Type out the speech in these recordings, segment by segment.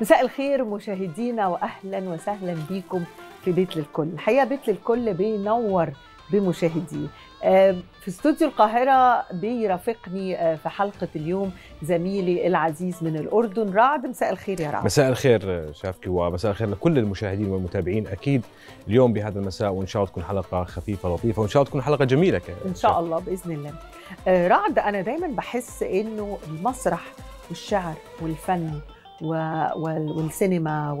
مساء الخير مشاهدينا واهلا وسهلا بيكم في بيت للكل الحقيقه بيت للكل بينور بمشاهديه في استوديو القاهرة بيرافقني آه، في حلقة اليوم زميلي العزيز من الأردن رعد مساء الخير يا رعد مساء الخير آه، شافكي ومساء الخير لكل المشاهدين والمتابعين أكيد اليوم بهذا المساء وإن شاء الله تكون حلقة خفيفة لطيفة وإن شاء الله تكون حلقة جميلة كأشاف. إن شاء الله بإذن الله آه، رعد أنا دايما بحس إنه المسرح والشعر والفن والسينما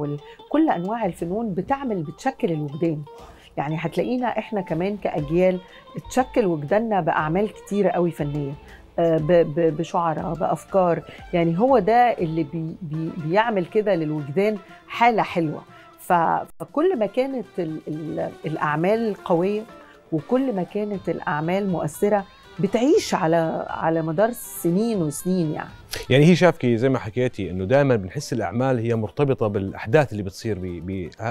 وكل انواع الفنون بتعمل بتشكل الوجدان يعني هتلاقينا احنا كمان كاجيال اتشكل وجداننا باعمال كتيره قوي فنيه آه، بشعراء بافكار يعني هو ده اللي بي بي بيعمل كده للوجدان حاله حلوه فكل ما كانت الاعمال قويه وكل ما كانت الاعمال مؤثره بتعيش على على مدار سنين وسنين يعني يعني هي شافكي زي ما حكيتي انه دائما بنحس الاعمال هي مرتبطه بالاحداث اللي بتصير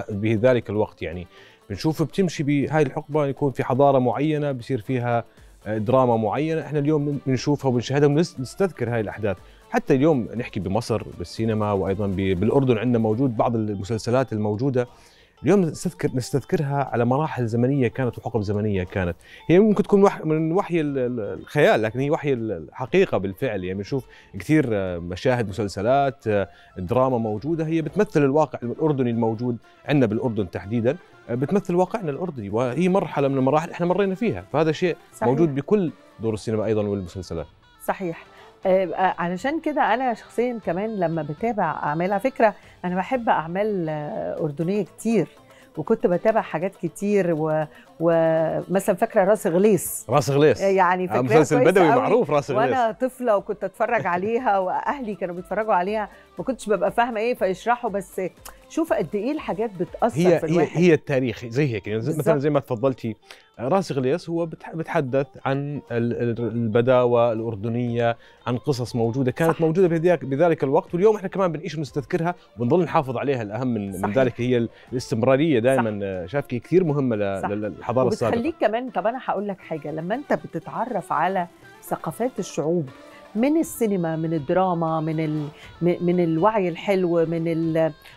بذلك الوقت يعني بنشوف بتمشي بهاي الحقبه يكون في حضاره معينه بصير فيها آه، دراما معينه احنا اليوم بنشوفها وبنشاهدها ونستذكر هاي الاحداث حتى اليوم نحكي بمصر بالسينما وايضا بالاردن عندنا موجود بعض المسلسلات الموجوده اليوم نستذكر نستذكرها على مراحل زمنيه كانت وحقب زمنيه كانت هي ممكن تكون من وحي الخيال لكن هي وحي الحقيقه بالفعل يعني بنشوف كثير آه، مشاهد مسلسلات آه، دراما موجوده هي بتمثل الواقع الاردني الموجود عندنا بالاردن تحديدا آه، بتمثل واقعنا الاردني وهي مرحله من المراحل احنا مرينا فيها فهذا شيء صحيح. موجود بكل دور السينما ايضا والمسلسلات صحيح آه، علشان كده انا شخصيا كمان لما بتابع اعمال على فكره انا بحب اعمال آه، اردنيه كتير وكنت بتابع حاجات كتير ومثلا و... فاكره راس غليس راس غليس آه، يعني فاكره مسلسل بدوي معروف راس غليس وانا طفله وكنت اتفرج عليها واهلي كانوا بيتفرجوا عليها ما كنتش ببقى فاهمه ايه فيشرحوا بس شوف قد ايه الحاجات بتاثر هي في الواحد. هي التاريخ زي هيك يعني بالزبط. مثلا زي ما تفضلتي راس غليس هو بتحدث عن البداوه الاردنيه عن قصص موجوده كانت صح. موجوده بذلك الوقت واليوم احنا كمان بنعيش ونستذكرها ونضل نحافظ عليها الاهم من, صحيح. من ذلك هي الاستمراريه دائما شافكي كثير مهمه للحضاره السابقه بتخليك كمان طب انا هقول لك حاجه لما انت بتتعرف على ثقافات الشعوب من السينما من الدراما من ال... من الوعي الحلو من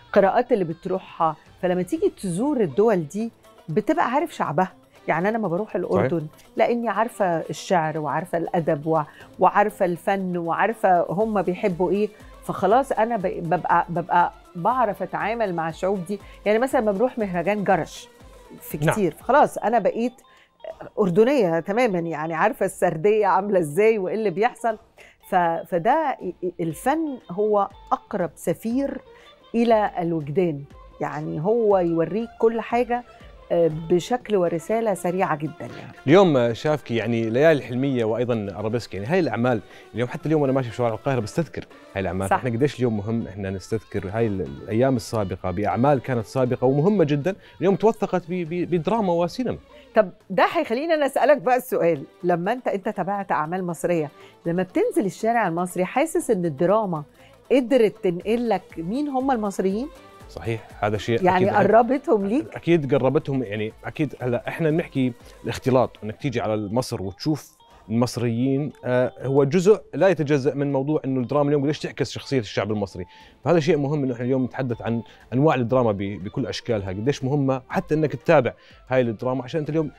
القراءات اللي بتروحها فلما تيجي تزور الدول دي بتبقى عارف شعبها يعني انا ما بروح الاردن لاني عارفه الشعر وعارفه الادب وعارفه الفن وعارفه هم بيحبوا ايه فخلاص انا ببقى ببقى بعرف اتعامل مع الشعوب دي يعني مثلا لما بروح مهرجان جرش في نعم. كتير نعم. فخلاص انا بقيت اردنيه تماما يعني عارفه السرديه عامله ازاي وايه اللي بيحصل فده الفن هو اقرب سفير الى الوجدان يعني هو يوريك كل حاجه بشكل ورساله سريعه جدا يعني. اليوم شافكي يعني ليالي الحلميه وايضا ارابيسك يعني هاي الاعمال اليوم حتى اليوم وانا ماشي في شوارع القاهره بستذكر هاي الاعمال صح. احنا قديش اليوم مهم احنا نستذكر هاي الايام السابقه باعمال كانت سابقه ومهمه جدا اليوم توثقت بدراما وسينما طب ده هيخليني انا اسالك بقى السؤال لما انت انت تابعت اعمال مصريه لما بتنزل الشارع المصري حاسس ان الدراما قدرت تنقل لك مين هم المصريين صحيح هذا شيء يعني أكيد قربتهم ليك اكيد قربتهم يعني اكيد هلا احنا بنحكي الاختلاط انك تيجي على مصر وتشوف المصريين آه، هو جزء لا يتجزا من موضوع انه الدراما اليوم قديش تعكس شخصيه الشعب المصري فهذا شيء مهم انه احنا اليوم نتحدث عن انواع الدراما بكل اشكالها قديش مهمه حتى انك تتابع هاي الدراما عشان انت اليوم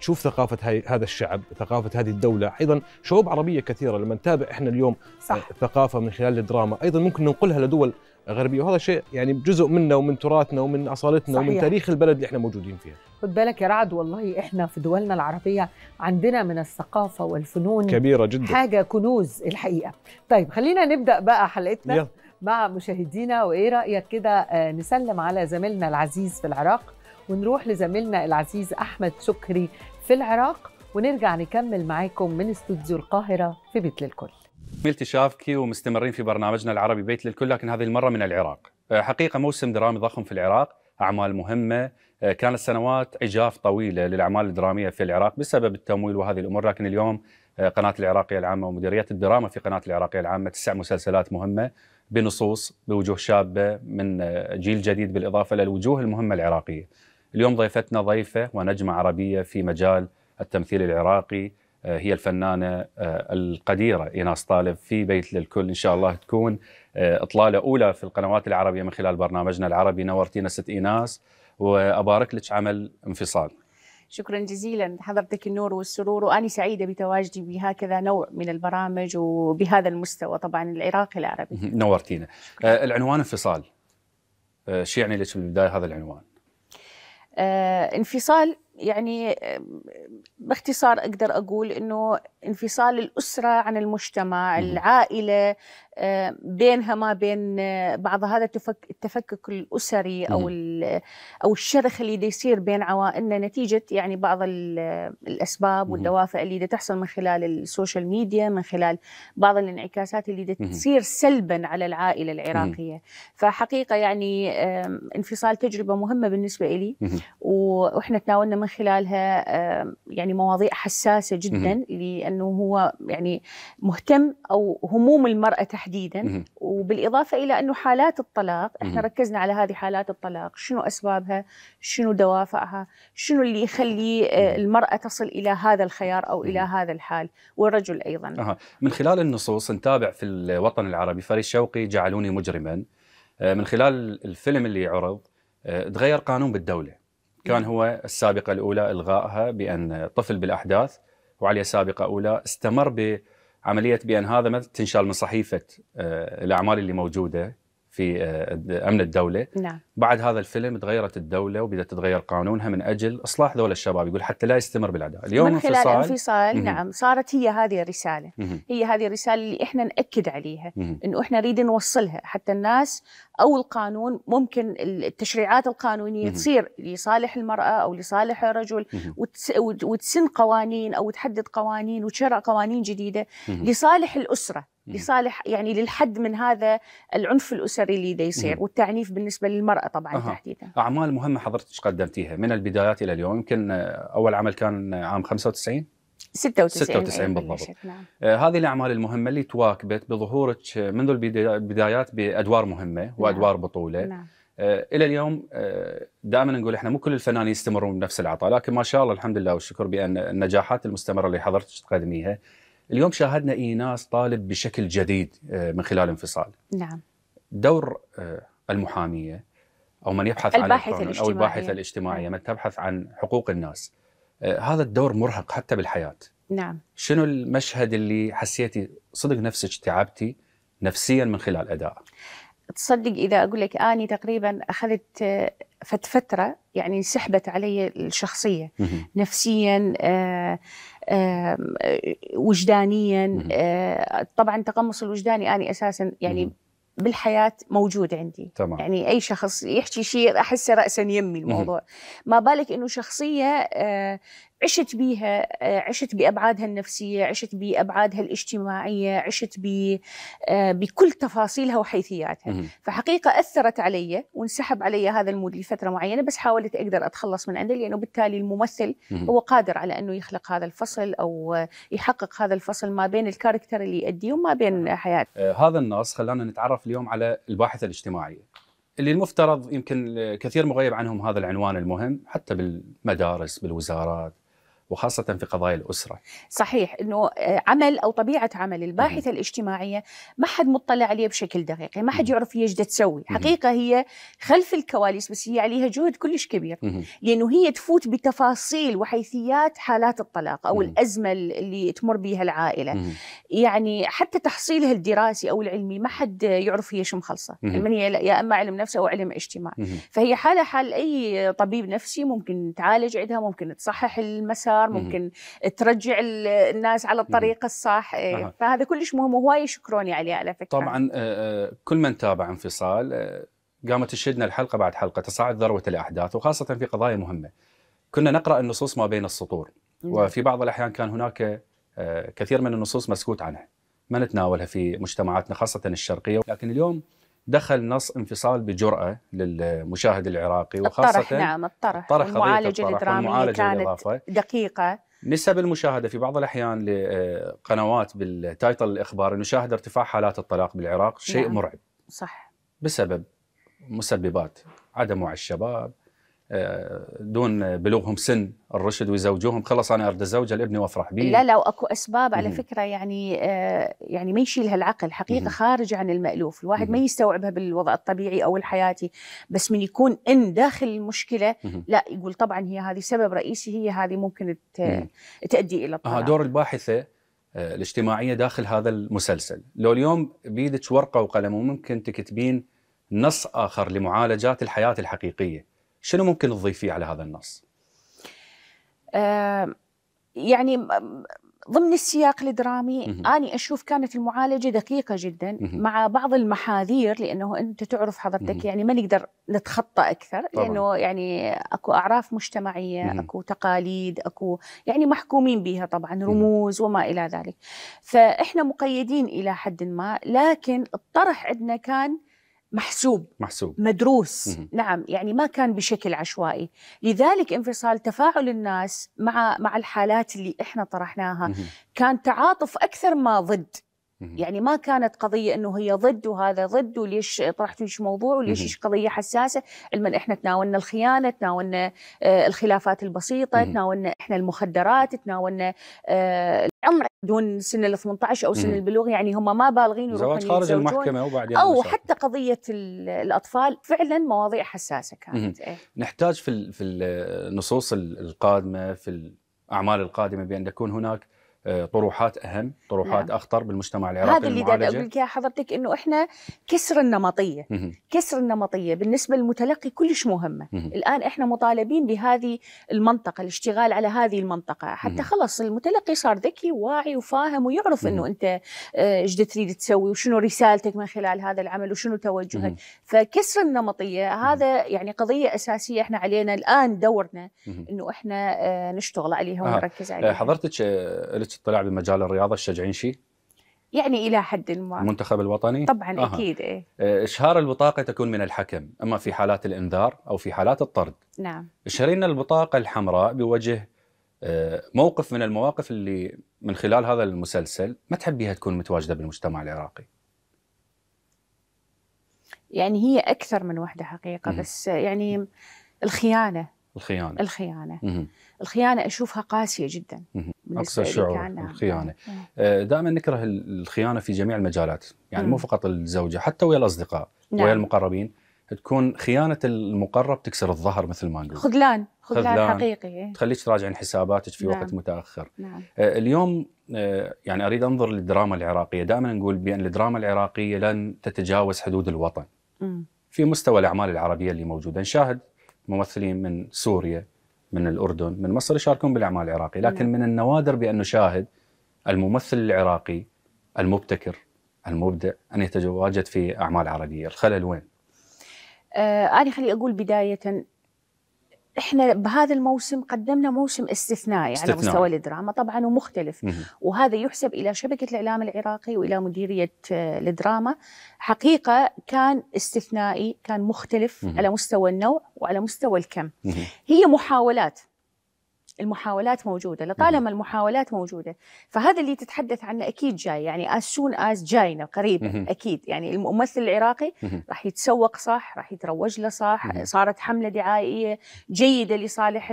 تشوف آه، ثقافه هاي هذا الشعب ثقافه هذه الدوله ايضا شعوب عربيه كثيره لما نتابع احنا اليوم آه، صح. الثقافه من خلال الدراما ايضا ممكن ننقلها لدول غربيه وهذا شيء يعني جزء منا ومن تراثنا ومن اصالتنا صحيح. ومن تاريخ البلد اللي احنا موجودين فيها خد بالك يا رعد والله احنا في دولنا العربيه عندنا من الثقافه والفنون كبيره جدا حاجه كنوز الحقيقه طيب خلينا نبدا بقى حلقتنا يلا. مع مشاهدينا وايه رايك كده آه، نسلم على زميلنا العزيز في العراق ونروح لزميلنا العزيز احمد شكري في العراق ونرجع نكمل معاكم من استوديو القاهره في بيت للكل ملتي شافكي ومستمرين في برنامجنا العربي بيت للكل لكن هذه المره من العراق. آه، حقيقه موسم درامي ضخم في العراق، اعمال مهمه، آه، كانت سنوات عجاف طويله للاعمال الدراميه في العراق بسبب التمويل وهذه الامور لكن اليوم آه، قناه العراقيه العامه ومديريه الدراما في قناه العراقيه العامه تسع مسلسلات مهمه بنصوص بوجوه شابه من جيل جديد بالاضافه للوجوه المهمه العراقيه. اليوم ضيفتنا ضيفه ونجمه عربيه في مجال التمثيل العراقي آه، هي الفنانة آه، القديرة إيناس طالب في بيت للكل إن شاء الله تكون آه، إطلالة أولى في القنوات العربية من خلال برنامجنا العربي نورتينا ست إيناس وأبارك لك عمل انفصال شكرا جزيلا حضرتك النور والسرور وأنا سعيدة بتواجدي بهكذا نوع من البرامج وبهذا المستوى طبعا العراقي العربي نورتينا شكرا. العنوان انفصال شو يعني لك بالبداية هذا العنوان؟ انفصال يعني باختصار اقدر اقول انه انفصال الاسره عن المجتمع، العائله، آه، بينها ما بين آه، بعض هذا التفكك الاسري او او الشرخ اللي يصير بين عوائلنا نتيجه يعني بعض الاسباب والدوافع اللي تحصل من خلال السوشيال ميديا من خلال بعض الانعكاسات اللي تصير سلبا على العائله العراقيه فحقيقه يعني انفصال تجربه مهمه بالنسبه لي واحنا تناولنا من خلالها يعني مواضيع حساسه جدا لانه هو يعني مهتم او هموم المراه تحت تحديدا وبالاضافه الى انه حالات الطلاق احنا ركزنا على هذه حالات الطلاق شنو اسبابها شنو دوافعها شنو اللي يخلي آه، المراه تصل الى هذا الخيار او الى هذا الحال والرجل ايضا أه. من خلال النصوص نتابع في الوطن العربي فريد شوقي جعلوني مجرما آه، من خلال الفيلم اللي عرض آه، تغير قانون بالدوله كان نعم. هو السابقه الاولى الغائها بان طفل بالاحداث وعليه سابقه اولى استمر ب عمليه بان هذا ما تنشال من صحيفه آه، الاعمال اللي موجوده في آه، امن الدوله نعم. بعد هذا الفيلم تغيرت الدوله وبدات تتغير قانونها من اجل اصلاح ذول الشباب يقول حتى لا يستمر بالعداء اليوم من خلال انفصال, يعني انفصال نعم صارت هي هذه الرساله هي هذه الرساله اللي احنا ناكد عليها انه احنا نريد نوصلها حتى الناس او القانون ممكن التشريعات القانونيه تصير لصالح المراه او لصالح الرجل وتسن قوانين او تحدد قوانين وتشرع قوانين جديده لصالح الاسره لصالح يعني للحد من هذا العنف الاسري اللي دا يصير والتعنيف بالنسبه للمراه طبعا أه. تحديدا. اعمال مهمه حضرتك قدمتيها من البدايات الى اليوم يمكن اول عمل كان عام 95 96 96 بالضبط نعم. آه، هذه الاعمال المهمه اللي تواكبت بظهورك منذ البدايات بادوار مهمه وادوار نعم. بطوله نعم. آه، الى اليوم آه، دائما نقول احنا مو كل الفنانين يستمرون بنفس العطاء لكن ما شاء الله الحمد لله والشكر بان النجاحات المستمره اللي حضرتك تقدميها اليوم شاهدنا ايناس طالب بشكل جديد آه، من خلال انفصال نعم دور آه، المحاميه او من يبحث عن الاجتماعية. او الباحثه الاجتماعيه نعم. من تبحث عن حقوق الناس آه، هذا الدور مرهق حتى بالحياه نعم شنو المشهد اللي حسيتي صدق نفسك تعبتي نفسيا من خلال ادائه تصدق اذا اقول لك اني تقريبا اخذت فت فتره يعني سحبت علي الشخصيه نفسيا آه وجدانيا آه، طبعا التقمص الوجداني أنا أساسا يعني بالحياة موجود عندي تمام. يعني أي شخص يحكي شيء أحسه رأسا يمي الموضوع ما بالك أنه شخصية آه، عشت بيها آه، عشت بأبعادها النفسية عشت بأبعادها الاجتماعية عشت آه، بكل تفاصيلها وحيثياتها فحقيقة أثرت علي وانسحب علي هذا المود لفترة معينة بس حاولت أقدر أتخلص من عنده لأنه بالتالي الممثل هو قادر على أنه يخلق هذا الفصل أو يحقق هذا الفصل ما بين الكاركتر اللي يؤديه وما بين حياته آه، هذا النص خلانا نتعرف اليوم على الباحثة الاجتماعية اللي المفترض يمكن كثير مغيب عنهم هذا العنوان المهم حتى بالمدارس بالوزارات وخاصة في قضايا الأسرة صحيح أنه آه، عمل أو طبيعة عمل الباحثة الاجتماعية ما حد مطلع عليه بشكل دقيق يعني ما حد يعرف هي ايش تسوي حقيقة هي خلف الكواليس بس هي عليها جهد كلش كبير لأنه هي تفوت بتفاصيل وحيثيات حالات الطلاق أو الأزمة اللي تمر بها العائلة يعني حتى تحصيلها الدراسي أو العلمي ما حد يعرف هي شو مخلصة يعني من هي يا إما علم نفس أو علم اجتماع فهي حالة حال أي طبيب نفسي ممكن تعالج عندها ممكن تصحح المسار الافكار ممكن ترجع الناس على الطريق الصح أه. فهذا كلش مهم وهواي يشكروني عليه على فكره طبعا آه، آه، كل من تابع انفصال آه، قامت تشهدنا الحلقه بعد حلقه تصاعد ذروه الاحداث وخاصه في قضايا مهمه كنا نقرا النصوص ما بين السطور نعم. وفي بعض الاحيان كان هناك كثير من النصوص مسكوت عنها ما نتناولها في مجتمعاتنا خاصه الشرقيه لكن اليوم دخل نص انفصال بجرأة للمشاهد العراقي وخاصة الطرح نعم الطرح, الطرح المعالجة الدرامية كانت الإضافة. دقيقة نسب المشاهدة في بعض الأحيان لقنوات بالتايتل الإخباري نشاهد ارتفاع حالات الطلاق بالعراق شيء نعم. مرعب صح بسبب مسببات عدم وعي الشباب آه، دون بلوغهم سن الرشد ويزوجوهم خلص انا ارد الزوجه لابني وافرح به لا لا واكو اسباب على فكره يعني آه، يعني ما يشيلها العقل حقيقه خارج عن المالوف الواحد ما يستوعبها بالوضع الطبيعي او الحياتي بس من يكون ان داخل المشكله لا يقول طبعا هي هذه سبب رئيسي هي هذه ممكن تؤدي الى آه، الطلاق دور الباحثه الاجتماعيه داخل هذا المسلسل لو اليوم بيدك ورقه وقلم وممكن تكتبين نص اخر لمعالجات الحياه الحقيقيه شنو ممكن تضيفيه على هذا النص؟ آه، يعني ضمن السياق الدرامي أنا أشوف كانت المعالجة دقيقة جدا مع بعض المحاذير لأنه أنت تعرف حضرتك يعني ما نقدر نتخطى أكثر لأنه يعني أكو أعراف مجتمعية أكو تقاليد أكو يعني محكومين بها طبعا رموز وما إلى ذلك فإحنا مقيدين إلى حد ما لكن الطرح عندنا كان محسوب محسوب مدروس نعم يعني ما كان بشكل عشوائي لذلك انفصال تفاعل الناس مع مع الحالات اللي احنا طرحناها كان تعاطف اكثر ما ضد يعني ما كانت قضيه انه هي ضد وهذا ضد وليش طرحتوا ليش موضوع وليش ايش قضيه حساسه علما احنا تناولنا الخيانه تناولنا آه، الخلافات البسيطه تناولنا احنا المخدرات تناولنا آه، العمر دون سن ال 18 او سن البلوغ يعني هم ما بالغين يروحون زواج خارج المحكمه وبعدين او يعني حتى قضيه الاطفال فعلا مواضيع حساسه كانت إيه؟ نحتاج في في النصوص القادمه في الاعمال القادمه بان تكون هناك طروحات اهم طروحات نعم. اخطر بالمجتمع العراقي هذا اللي بدي اقول لك يا حضرتك انه احنا كسر النمطيه مه. كسر النمطيه بالنسبه للمتلقي كلش مهمه مه. الان احنا مطالبين بهذه المنطقه الاشتغال على هذه المنطقه حتى خلص المتلقي صار ذكي واعي وفاهم ويعرف انه انت آه، ايش تريد تسوي وشنو رسالتك من خلال هذا العمل وشنو توجهك مه. فكسر النمطيه هذا يعني قضيه اساسيه احنا علينا الان دورنا انه احنا آه، نشتغل عليها ونركز آه، عليها حضرتك قلت اطلاع بمجال الرياضه تشجعين شيء؟ يعني الى حد ما المنتخب الوطني طبعا أه. اكيد إيه. آه، اشهار البطاقه تكون من الحكم اما في حالات الانذار او في حالات الطرد نعم اشهرين البطاقه الحمراء بوجه آه، موقف من المواقف اللي من خلال هذا المسلسل ما تحبيها تكون متواجده بالمجتمع العراقي يعني هي اكثر من وحده حقيقه مم. بس يعني الخيانه الخيانه الخيانه مم. الخيانه اشوفها قاسيه جدا اقصى شعور الخيانه نعم. نعم. آه، دائما نكره الخيانه في جميع المجالات يعني مو فقط الزوجه حتى ويا الاصدقاء نعم. ويا المقربين تكون خيانه المقرب تكسر الظهر مثل ما نقول خذلان خذلان حقيقي إيه. تخليك تراجعين حساباتك في نعم. وقت متاخر نعم. آه، اليوم آه، يعني اريد انظر للدراما العراقيه دائما نقول بان الدراما العراقيه لن تتجاوز حدود الوطن م. في مستوى الاعمال العربيه اللي موجوده نشاهد ممثلين من سوريا من الاردن من مصر يشاركون بالاعمال العراقي نعم. لكن من النوادر بان نشاهد الممثل العراقي المبتكر المبدع ان يتواجد في اعمال عربيه الخلل وين آه انا خلي اقول بدايه احنا بهذا الموسم قدمنا موسم استثنائي استثناء. على مستوى الدراما طبعا ومختلف مه. وهذا يحسب الى شبكه الاعلام العراقي والى مديريه الدراما آه، حقيقه كان استثنائي كان مختلف مه. على مستوى النوع وعلى مستوى الكم مه. هي محاولات المحاولات موجوده لطالما المحاولات موجوده فهذا اللي تتحدث عنه اكيد جاي يعني از سون از جاينا قريبا اكيد يعني الممثل العراقي راح يتسوق صح راح يتروج له صح صارت حمله دعائيه جيده لصالح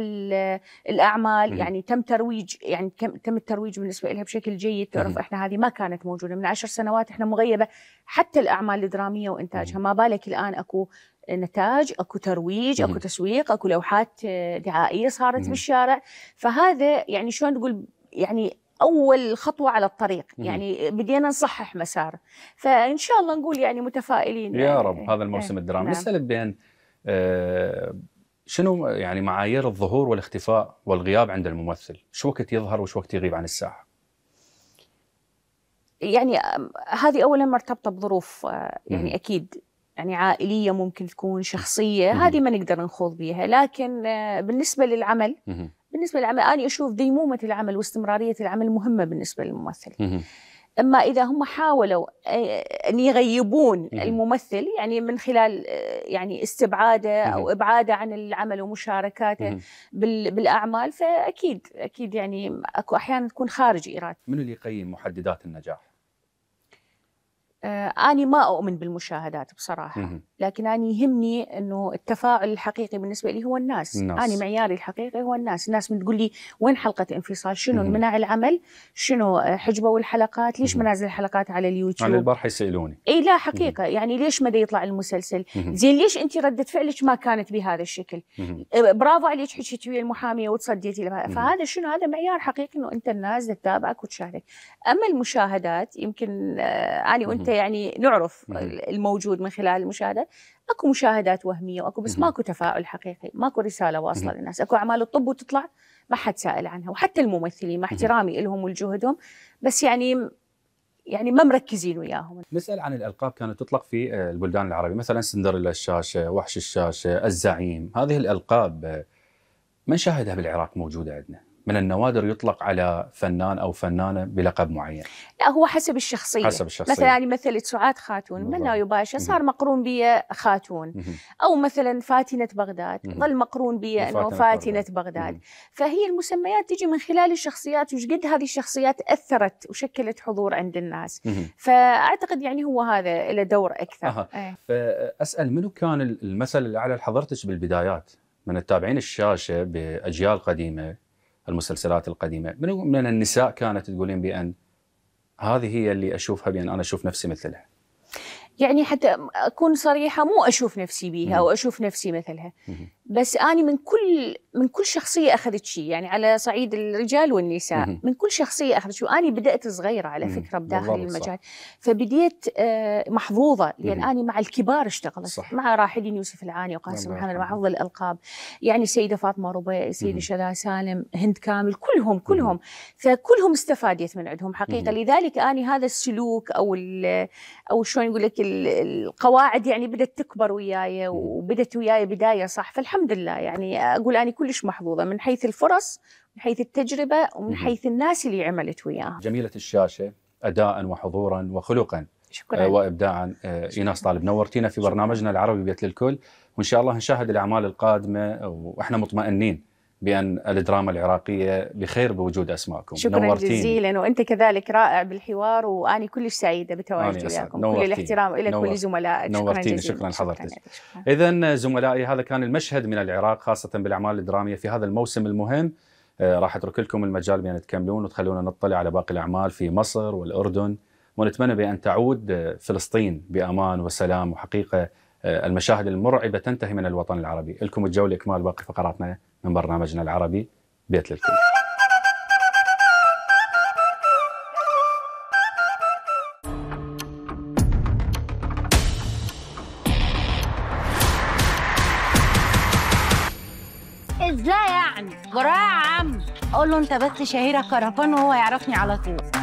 الاعمال يعني تم ترويج يعني تم الترويج بالنسبه لها بشكل جيد تعرف احنا هذه ما كانت موجوده من عشر سنوات احنا مغيبه حتى الاعمال الدراميه وانتاجها ما بالك الان اكو نتاج اكو ترويج اكو تسويق اكو لوحات آه، دعائيه صارت بالشارع فهذا يعني شلون تقول يعني اول خطوه على الطريق يعني بدينا نصحح مسار فان شاء الله نقول يعني متفائلين يا رب هذا إيه، الموسم إيه، الدرامي نعم. بين آه، شنو يعني معايير الظهور والاختفاء والغياب عند الممثل شو وقت يظهر وشو وقت يغيب عن الساحه يعني هذه اولا مرتبطه بظروف آه، يعني اكيد يعني عائليه ممكن تكون شخصيه مم. هذه ما نقدر نخوض بها لكن آه، بالنسبه للعمل مم. بالنسبه للعمل انا اشوف ديمومه العمل واستمراريه العمل مهمه بالنسبه للممثل مم. اما اذا هم حاولوا آه، ان يغيبون الممثل يعني من خلال آه، يعني استبعاده او ابعاده عن العمل ومشاركاته بالاعمال فاكيد اكيد يعني اكو احيانا تكون خارج ارادته. منو اللي يقيم محددات النجاح؟ آه أنا ما أؤمن بالمشاهدات بصراحة لكن أنا يهمني أنه التفاعل الحقيقي بالنسبة لي هو الناس, الناس. أنا معياري الحقيقي هو الناس الناس بتقول لي وين حلقة انفصال شنو مناع العمل شنو آه، حجبوا الحلقات ليش منازل الحلقات على اليوتيوب على البارحة يسألوني اي لا حقيقة يعني ليش ما يطلع المسلسل زين ليش أنت ردة فعلك ما كانت بهذا الشكل آه، برافو عليك حكيتي ويا المحامية وتصديتي لها فهذا شنو هذا معيار حقيقي أنه أنت الناس تتابعك وتشاهدك أما المشاهدات يمكن آه، أنا وأنت يعني نعرف الموجود من خلال المشاهدات اكو مشاهدات وهميه واكو بس ماكو تفاؤل حقيقي ماكو رساله واصله للناس اكو اعمال الطب وتطلع ما حد سائل عنها وحتى الممثلين مع احترامي لهم ولجهدهم بس يعني يعني ما مركزين وياهم نسال عن الالقاب كانت تطلق في آه، البلدان العربيه مثلا سندريلا الشاشه وحش الشاشه الزعيم هذه الالقاب آه، من شاهدها بالعراق موجوده عندنا من النوادر يطلق على فنان او فنانه بلقب معين لا هو حسب الشخصيه حسب الشخصيه مثلا يعني مثلت سعاد خاتون من يباشا باشا صار مقرون بي خاتون او مثلا فاتنه بغداد ظل مقرون بي انه فاتنه بغداد فهي المسميات تجي من خلال الشخصيات وش قد هذه الشخصيات اثرت وشكلت حضور عند الناس فاعتقد يعني هو هذا له دور اكثر أه. أه. فاسال منو كان المثل الاعلى لحضرتك بالبدايات من التابعين الشاشه باجيال قديمه المسلسلات القديمه من من النساء كانت تقولين بان هذه هي اللي اشوفها بان انا اشوف نفسي مثلها يعني حتى اكون صريحه مو اشوف نفسي بيها او اشوف نفسي مثلها بس أنا من كل من كل شخصية أخذت شيء يعني على صعيد الرجال والنساء مم. من كل شخصية أخذت شيء وأني بدأت صغيرة على فكرة بداخل المجال صح. فبديت آه، محظوظة لأن مم. أنا مع الكبار اشتغلت صح. مع راحلين يوسف العاني وقاسم سبحان الله مع حفظ الألقاب يعني السيدة فاطمة ربيع السيدة شذا سالم هند كامل كلهم كلهم مم. فكلهم استفادت من عندهم حقيقة مم. لذلك أنا هذا السلوك أو أو شلون يقول لك القواعد يعني بدأت تكبر وياي وبدت وياي بداية صح في الحمد لله يعني اقول اني كلش محظوظه من حيث الفرص من حيث التجربه ومن حيث الناس اللي عملت وياها جميله الشاشه اداء وحضورا وخلقا شكرا آه، وابداعا آه، ايناس طالب نورتينا في برنامجنا العربي بيت للكل وان شاء الله نشاهد الاعمال القادمه واحنا مطمئنين بان الدراما العراقيه بخير بوجود اسماءكم شكرا جزيلا وانت كذلك رائع بالحوار واني كلش سعيده بتواجدي وياكم كل الاحترام الى ولزملائك نورتيني شكرا, شكرا حضرتك اذا زملائي هذا كان المشهد من العراق خاصه بالاعمال الدراميه في هذا الموسم المهم آه، راح اترك لكم المجال بان تكملون وتخلونا نطلع على باقي الاعمال في مصر والاردن ونتمنى بان تعود آه، فلسطين بامان وسلام وحقيقه آه، المشاهد المرعبه تنتهي من الوطن العربي، لكم الجوله اكمال باقي فقراتنا من برنامجنا العربي بيت للكل ازاي يعني براعم اقول له انت بس شهيره كرفان وهو يعرفني على طول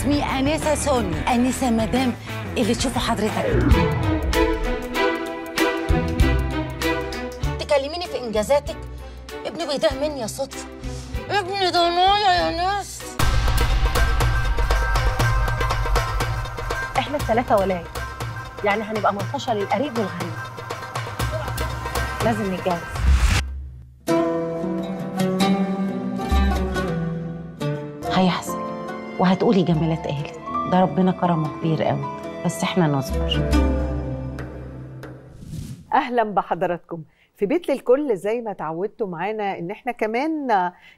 اسمي أنسة سون أنسة مدام اللي تشوفه حضرتك تكلميني في إنجازاتك ابني بيضيع مني يا صدفة ابني ده ضنايا يا ناس احنا الثلاثة ولاية يعني هنبقى منتشر للقريب والغريب لازم نتجوز هيحصل وهتقولي جمالات اتقالت ده ربنا كرمه كبير قوي بس احنا نصبر اهلا بحضراتكم في بيت للكل زي ما تعودتوا معانا ان احنا كمان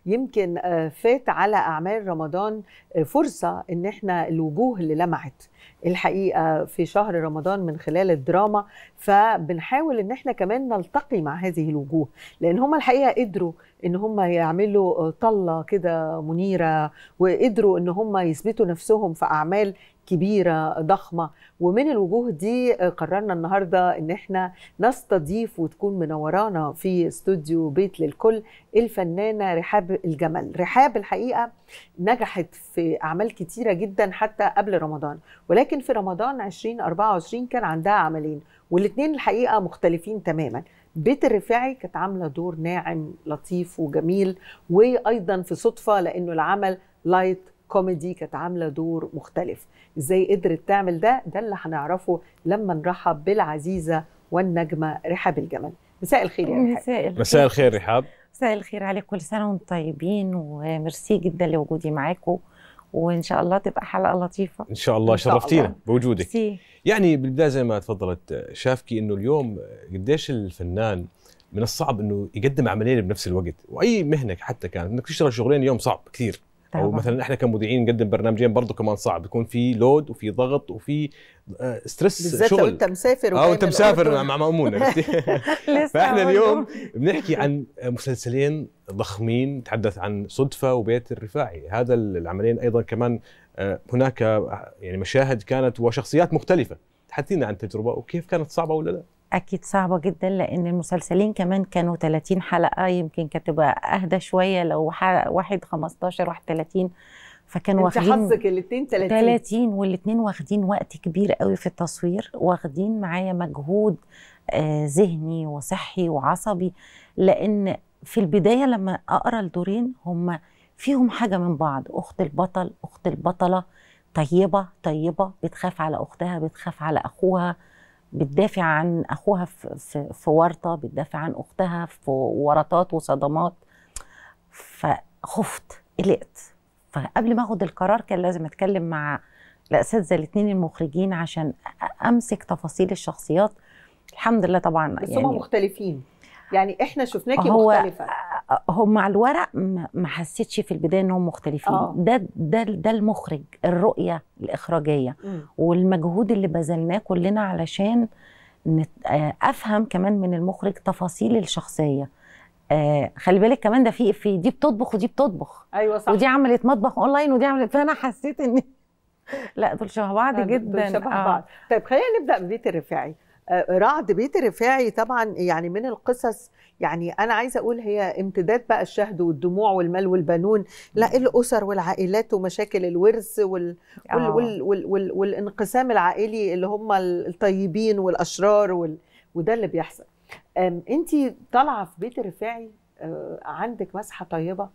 يمكن آه، فات على اعمال رمضان آه، فرصه ان احنا الوجوه اللي لمعت الحقيقه في شهر رمضان من خلال الدراما فبنحاول ان احنا كمان نلتقي مع هذه الوجوه لان هم الحقيقه قدروا ان هم يعملوا طله كده منيره وقدروا ان هم يثبتوا نفسهم في اعمال كبيرة ضخمة ومن الوجوه دي آه، قررنا النهاردة ان احنا نستضيف وتكون منورانا في استوديو بيت للكل الفنانة رحاب الجمل رحاب الحقيقة نجحت في أعمال كتيرة جدا حتى قبل رمضان ولكن في رمضان 2024 كان عندها عملين والاثنين الحقيقة مختلفين تماما بيت الرفاعي كانت عاملة دور ناعم لطيف وجميل وأيضا في صدفة لأنه العمل لايت كوميدي كانت عامله دور مختلف ازاي قدرت تعمل ده ده اللي هنعرفه لما نرحب بالعزيزه والنجمه رحاب الجمل مساء الخير يا رحاب مساء الخير, مساء الخير رحاب مساء الخير عليكم كل سنه وانتم طيبين وميرسي جدا لوجودي معاكم وان شاء الله تبقى حلقه لطيفه ان شاء الله شرفتينا بوجودك سي. يعني بالبدايه زي ما تفضلت شافكي انه اليوم قديش الفنان من الصعب انه يقدم عملين بنفس الوقت واي مهنه حتى كانت انك تشتغل شغلين اليوم صعب كثير او مثلا احنا كمذيعين نقدم برنامجين برضه كمان صعب يكون في لود وفي ضغط وفي ستريس آه، شغل وانت مسافر اه وانت مسافر مع مأمونه فاحنا اليوم بنحكي عن مسلسلين ضخمين نتحدث عن صدفه وبيت الرفاعي هذا العملين ايضا كمان آه، هناك آه، يعني مشاهد كانت وشخصيات مختلفه تحدثينا عن التجربه وكيف كانت صعبه ولا لا اكيد صعبه جدا لان المسلسلين كمان كانوا 30 حلقه يمكن كانت تبقى اهدى شويه لو واحد 15 واحد 30 فكانوا واخدين انت حظك الاثنين 30 30 والاثنين واخدين وقت كبير قوي في التصوير واخدين معايا مجهود آه ذهني وصحي وعصبي لان في البدايه لما اقرا الدورين هم فيهم حاجه من بعض اخت البطل اخت البطله طيبه طيبه بتخاف على اختها بتخاف على اخوها بتدافع عن اخوها في في ورطه بتدافع عن اختها في ورطات وصدمات فخفت قلقت فقبل ما اخد القرار كان لازم اتكلم مع الاساتذه الاثنين المخرجين عشان امسك تفاصيل الشخصيات الحمد لله طبعا بس يعني هم مختلفين يعني احنا شفناكي مختلفه هم على الورق ما حسيتش في البدايه انهم مختلفين آه. ده ده ده المخرج الرؤيه الاخراجيه م. والمجهود اللي بذلناه كلنا علشان آه، افهم كمان من المخرج تفاصيل الشخصيه آه خلي بالك كمان ده في في دي بتطبخ ودي بتطبخ ايوه صح ودي عملت مطبخ اونلاين ودي عملت فانا حسيت ان لا دول شبه بعض جدا دول شبه آه. بعض طيب خلينا نبدا ببيت الرفاعي آه، رعد بيت الرفاعي طبعا يعني من القصص يعني انا عايزه اقول هي امتداد بقى الشهد والدموع والمال والبنون لا الاسر والعائلات ومشاكل الورث وال وال آه. وال وال وال والانقسام العائلي اللي هم الطيبين والاشرار وال وده اللي بيحصل انت طالعه في بيت الرفاعي آه، عندك مسحه طيبه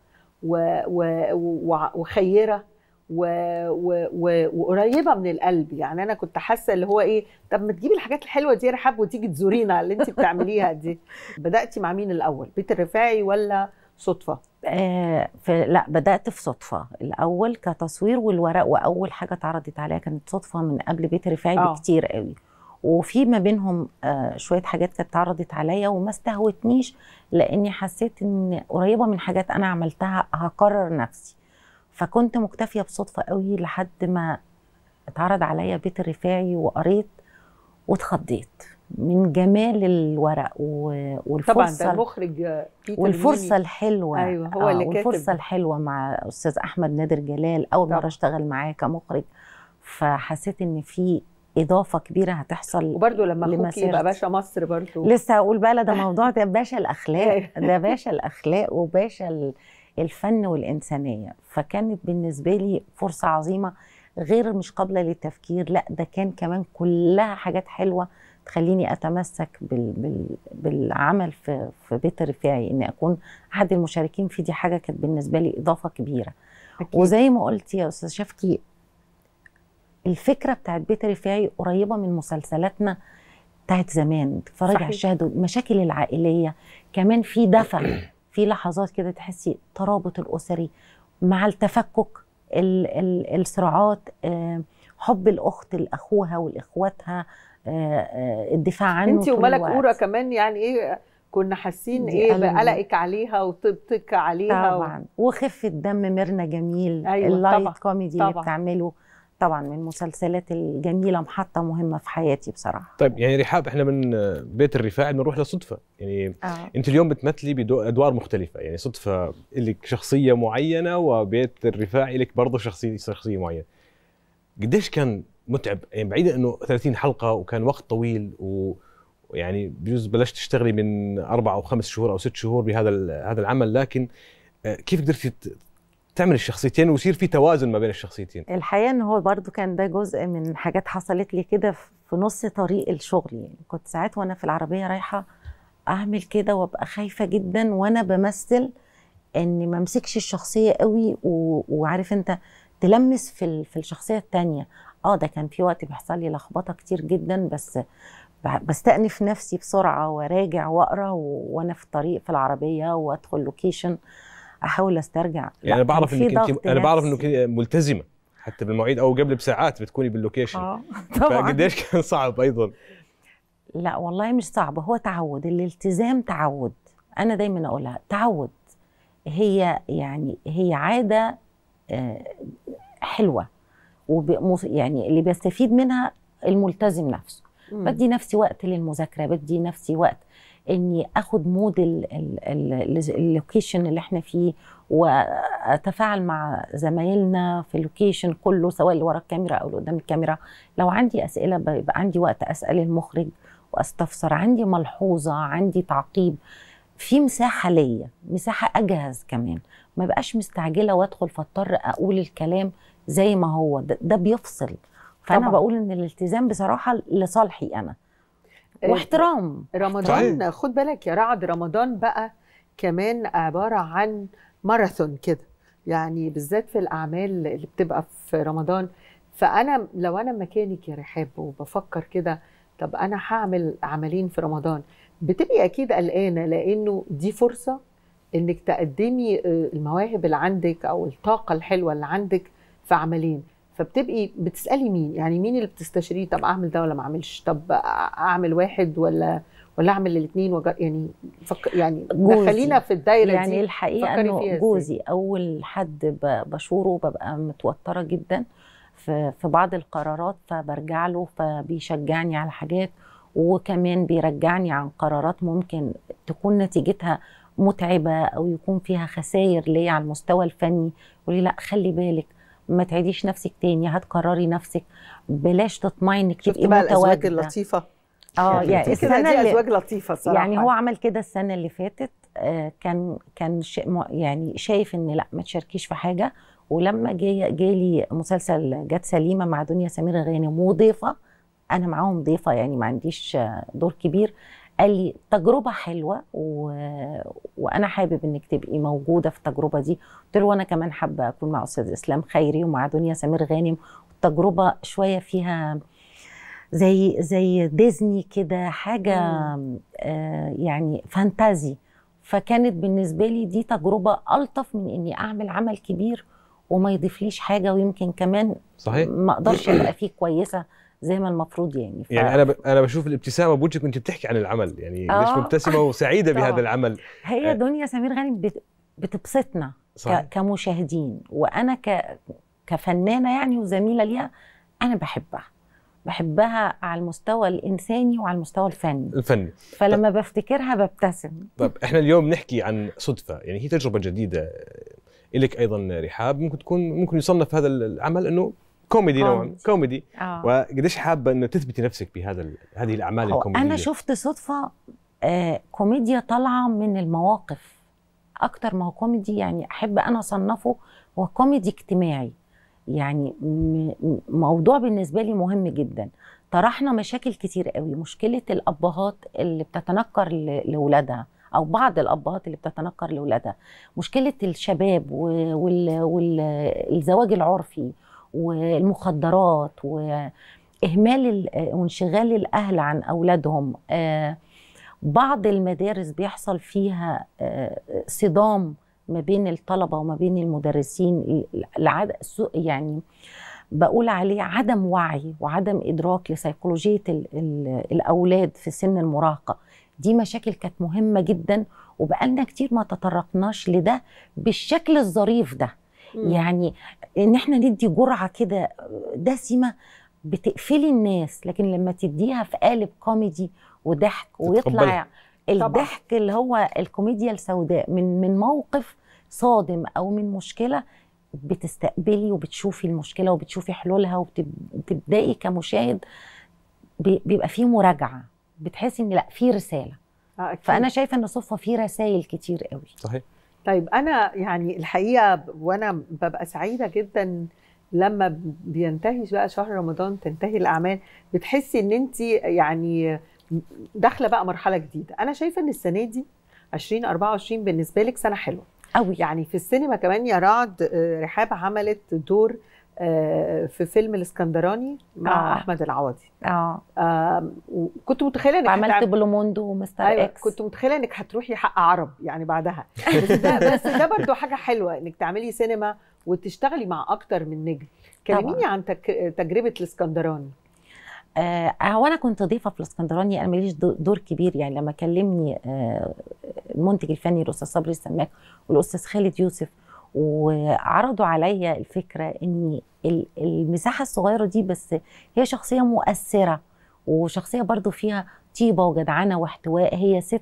و... و... وخيره و... و... و... وقريبه من القلب يعني انا كنت حاسه اللي هو ايه طب ما تجيبي الحاجات الحلوه دي يا رحاب وتيجي تزورينا اللي انت بتعمليها دي بداتي مع مين الاول بيت الرفاعي ولا صدفه آه في لا بدات في صدفه الاول كتصوير والورق واول حاجه اتعرضت عليها كانت صدفه من قبل بيت الرفاعي آه. بكتير قوي وفي ما بينهم آه شويه حاجات كانت اتعرضت عليا وما استهوتنيش لاني حسيت ان قريبه من حاجات انا عملتها هكرر نفسي فكنت مكتفيه بصدفه قوي لحد ما اتعرض عليا بيت الرفاعي وقريت واتخضيت من جمال الورق والفرصه طبعا ده المخرج والفرصه الحلوه ايوه هو آه، اللي كاتب والفرصه الحلوه مع استاذ احمد نادر جلال اول مره اشتغل معاه كمخرج فحسيت ان في اضافه كبيره هتحصل وبرده لما اخوك يبقى باشا مصر برده لسه هقول بقى ده موضوع ده باشا الاخلاق أيوة. ده باشا الاخلاق وباشا الفن والإنسانية فكانت بالنسبة لي فرصة عظيمة غير مش قابلة للتفكير لا ده كان كمان كلها حاجات حلوة تخليني أتمسك بال بال بالعمل في, في بيت رفاعي إني أكون أحد المشاركين فيه دي حاجة كانت بالنسبة لي إضافة كبيرة أكيد. وزي ما قلت يا أستاذ شفكي الفكرة بتاعت بيت رفاعي قريبة من مسلسلاتنا بتاعت زمان على الشهد المشاكل العائلية كمان في دفع في لحظات كده تحسي ترابط الاسري مع التفكك الـ الـ الصراعات حب الاخت لاخوها ولاخواتها آه، آه، الدفاع عنه انت وملك اورا كمان يعني ايه كنا حاسين ايه بقلقك عليها وطبطك عليها طبعا و... وخفه دم ميرنا جميل أيوة اللايت طبعًا. كوميدي طبعًا. اللي بتعمله طبعا من المسلسلات الجميله محطه مهمه في حياتي بصراحه طيب يعني رحاب احنا من بيت الرفاعي بنروح للصدفه يعني آه. انت اليوم بتمثلي بادوار مختلفه يعني صدفه لك شخصيه معينه وبيت الرفاعي لك برضه شخصيه شخصيه معينه قديش كان متعب يعني بعيدا انه 30 حلقه وكان وقت طويل ويعني بجوز بلشت تشتغلي من اربع او خمس شهور او ست شهور بهذا هذا العمل لكن آه، كيف قدرتي تعمل الشخصيتين ويصير في توازن ما بين الشخصيتين الحقيقه ان هو برضو كان ده جزء من حاجات حصلت لي كده في نص طريق الشغل يعني كنت ساعات وانا في العربيه رايحه اعمل كده وابقى خايفه جدا وانا بمثل اني ما امسكش الشخصيه قوي و... وعارف انت تلمس في ال... في الشخصيه الثانيه اه ده كان في وقت بيحصل لي لخبطه كتير جدا بس بستأنف نفسي بسرعه وراجع واقرا و... وانا في الطريق في العربيه وادخل لوكيشن احاول استرجع يعني انا بعرف انك انت انا بعرف انك ملتزمه حتى بالمواعيد او قبل بساعات بتكوني باللوكيشن اه طبعا فقديش كان صعب ايضا لا والله مش صعب هو تعود الالتزام تعود انا دايما اقولها تعود هي يعني هي عاده آه، حلوه يعني اللي بيستفيد منها الملتزم نفسه بدي نفسي وقت للمذاكره بدي نفسي وقت اني اخد مود اللوكيشن اللي احنا فيه واتفاعل مع زمايلنا في اللوكيشن كله سواء اللي ورا الكاميرا او اللي قدام الكاميرا لو عندي اسئله بيبقى عندي وقت اسال المخرج واستفسر عندي ملحوظه عندي تعقيب في مساحه ليا مساحه اجهز كمان ما بقاش مستعجله وادخل فاضطر اقول الكلام زي ما هو ده, ده بيفصل فانا طبعا. بقول ان الالتزام بصراحه لصالحي انا إيه. واحترام رمضان طيب. خد بالك يا رعد رمضان بقى كمان عباره عن ماراثون كده يعني بالذات في الاعمال اللي بتبقى في رمضان فانا لو انا مكانك يا رحاب وبفكر كده طب انا هعمل عملين في رمضان بتبقي اكيد قلقانه لانه دي فرصه انك تقدمي آه، المواهب اللي عندك او الطاقه الحلوه اللي عندك في عملين فبتبقي بتسالي مين يعني مين اللي بتستشيريه طب اعمل ده ولا ما اعملش طب اعمل واحد ولا ولا اعمل الاثنين يعني فك... يعني دخلينا في الدايره يعني دي الحقيقه انه جوزي زي. اول حد بشوره ببقى متوتره جدا في في بعض القرارات فبرجع له فبيشجعني على حاجات وكمان بيرجعني عن قرارات ممكن تكون نتيجتها متعبه او يكون فيها خسائر ليا على المستوى الفني يقول لي لا خلي بالك ما تعيديش نفسك تاني هتكرري نفسك بلاش تطمعي انك تبقي متواجده بقى الازواج اللطيفه اه يعني السنه دي ازواج لطيفه صراحه يعني هو عمل كده السنه اللي فاتت آه كان كان يعني شايف ان لا ما تشاركيش في حاجه ولما جه جالي مسلسل جت سليمه مع دنيا سمير غانم وضيفه انا معاهم ضيفه يعني ما عنديش دور كبير قال لي تجربه حلوه و... وانا حابب انك تبقي موجوده في التجربه دي قلت له وانا كمان حابه اكون مع استاذ اسلام خيري ومع دنيا سمير غانم التجربه شويه فيها زي زي ديزني كده حاجه آه يعني فانتازي فكانت بالنسبه لي دي تجربه الطف من اني اعمل عمل كبير وما يضيفليش حاجه ويمكن كمان صحيح ما اقدرش ابقى فيه كويسه زي ما المفروض يعني ف... يعني انا ب... انا بشوف الابتسامه بوجهك وانت بتحكي عن العمل يعني آه. ليش مبتسمه وسعيده بهذا العمل هي آه. دنيا سمير غانم بت... بتبسطنا ك... كمشاهدين وانا ك... كفنانه يعني وزميله ليها انا بحبها بحبها على المستوى الانساني وعلى المستوى الفني الفني فلما طب. بفتكرها ببتسم طب احنا اليوم نحكي عن صدفه يعني هي تجربه جديده لك ايضا رحاب ممكن تكون ممكن يصنف هذا العمل انه كوميدي نوعا كوميدي آه. وقديش حابه انه تثبتي نفسك بهذا هذه الاعمال الكوميديه انا شفت صدفه آه كوميديا طالعه من المواقف اكتر ما هو كوميدي يعني احب انا اصنفه هو كوميدي اجتماعي يعني موضوع بالنسبه لي مهم جدا طرحنا مشاكل كتير قوي مشكله الابهات اللي بتتنكر لاولادها او بعض الابهات اللي بتتنكر لاولادها مشكله الشباب والزواج العرفي والمخدرات واهمال وانشغال الاهل عن اولادهم آه، بعض المدارس بيحصل فيها آه، صدام ما بين الطلبه وما بين المدرسين يعني بقول عليه عدم وعي وعدم ادراك لسيكولوجيه الاولاد في سن المراهقه دي مشاكل كانت مهمه جدا وبقالنا كتير ما تطرقناش لده بالشكل الظريف ده يعني ان احنا ندي جرعه كده دسمه بتقفلي الناس لكن لما تديها في قالب كوميدي وضحك ويطلع الضحك اللي هو الكوميديا السوداء من من موقف صادم او من مشكله بتستقبلي وبتشوفي المشكله وبتشوفي حلولها وبتبداي كمشاهد بيبقى فيه مراجعه بتحسي ان لا في رساله آه، أكيد. فانا شايفه ان صفه فيه رسائل كتير قوي صحيح طيب انا يعني الحقيقه وانا ببقى سعيده جدا لما بينتهي بقى شهر رمضان تنتهي الاعمال بتحسي ان انت يعني داخله بقى مرحله جديده انا شايفه ان السنه دي 2024 بالنسبه لك سنه حلوه قوي يعني في السينما كمان يا رعد آه، رحاب عملت دور آه، في فيلم الاسكندراني مع آه. احمد العوضي اه, آه كنت متخيله انك عملت هتعمل... بلوموندو ومستر أيوة اكس كنت متخيله انك هتروحي حق عرب يعني بعدها بس ده بس ده برضه حاجه حلوه انك تعملي سينما وتشتغلي مع اكتر من نجم كلميني عن تك... تجربه الاسكندراني آه هو انا كنت ضيفه في الاسكندراني انا ماليش دور كبير يعني لما كلمني آه المنتج الفني الاستاذ صبري السماك والاستاذ خالد يوسف وعرضوا عليا الفكره ان المساحه الصغيره دي بس هي شخصيه مؤثره وشخصيه برضو فيها طيبه وجدعنه واحتواء هي ست